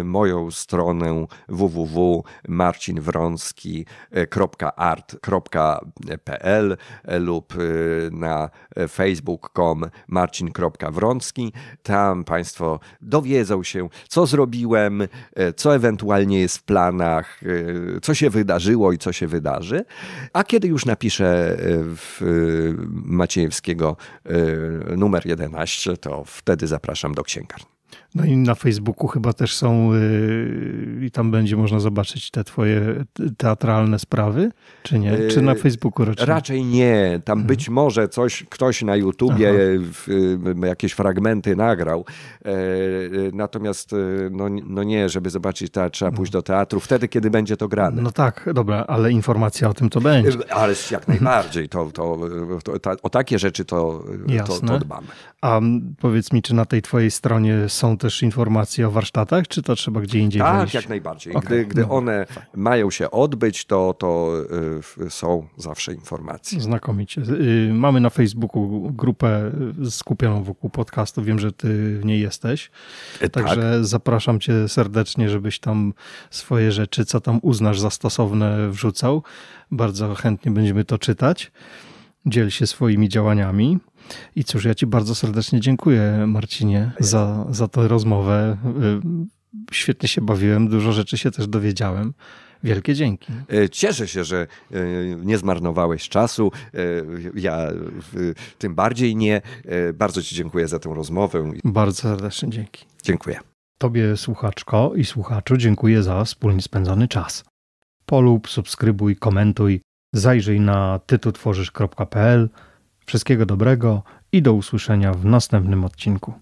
moją stronę www.marcinwronski.art.pl lub y, na facebook.com marcin.wronski. Tam Państwo dowiedzą się, co zrobiłem, y, co ewentualnie jest w planach, co się wydarzyło i co się wydarzy. A kiedy już napiszę w Maciejewskiego numer 11, to wtedy zapraszam do do księgarni. No i na Facebooku chyba też są yy, i tam będzie można zobaczyć te twoje teatralne sprawy, czy nie? Y, czy na Facebooku raczej? Raczej nie. Tam mhm. być hmm. może coś, ktoś na YouTubie w, y, jakieś fragmenty nagrał. E, y, natomiast no, no nie, żeby zobaczyć teatr, trzeba pójść no. do teatru wtedy, kiedy będzie to grane. No tak, dobra, ale informacja o tym to będzie. Ale jak najbardziej. To, to, to, o takie rzeczy to, to, to dbam. A powiedz mi, czy na tej twojej stronie są też informacje o warsztatach, czy to trzeba gdzie indziej Tak, wejść? jak najbardziej. Okay. Gdy, gdy no. one mają się odbyć, to, to y, są zawsze informacje. Znakomicie. Y, mamy na Facebooku grupę skupioną wokół podcastu. Wiem, że ty w niej jesteś. E, tak. Także tak. zapraszam cię serdecznie, żebyś tam swoje rzeczy, co tam uznasz za stosowne, wrzucał. Bardzo chętnie będziemy to czytać. Dziel się swoimi działaniami. I cóż, ja Ci bardzo serdecznie dziękuję, Marcinie, za, za tę rozmowę. Y, świetnie się bawiłem, dużo rzeczy się też dowiedziałem. Wielkie dzięki. E, cieszę się, że e, nie zmarnowałeś czasu. E, ja tym bardziej nie. Bardzo Ci dziękuję za tę rozmowę. Bardzo serdecznie dzięki. Dziękuję. Tobie, słuchaczko i słuchaczu, dziękuję za wspólnie spędzony czas. Polub, subskrybuj, komentuj, zajrzyj na tytutworzysz.pl Wszystkiego dobrego i do usłyszenia w następnym odcinku.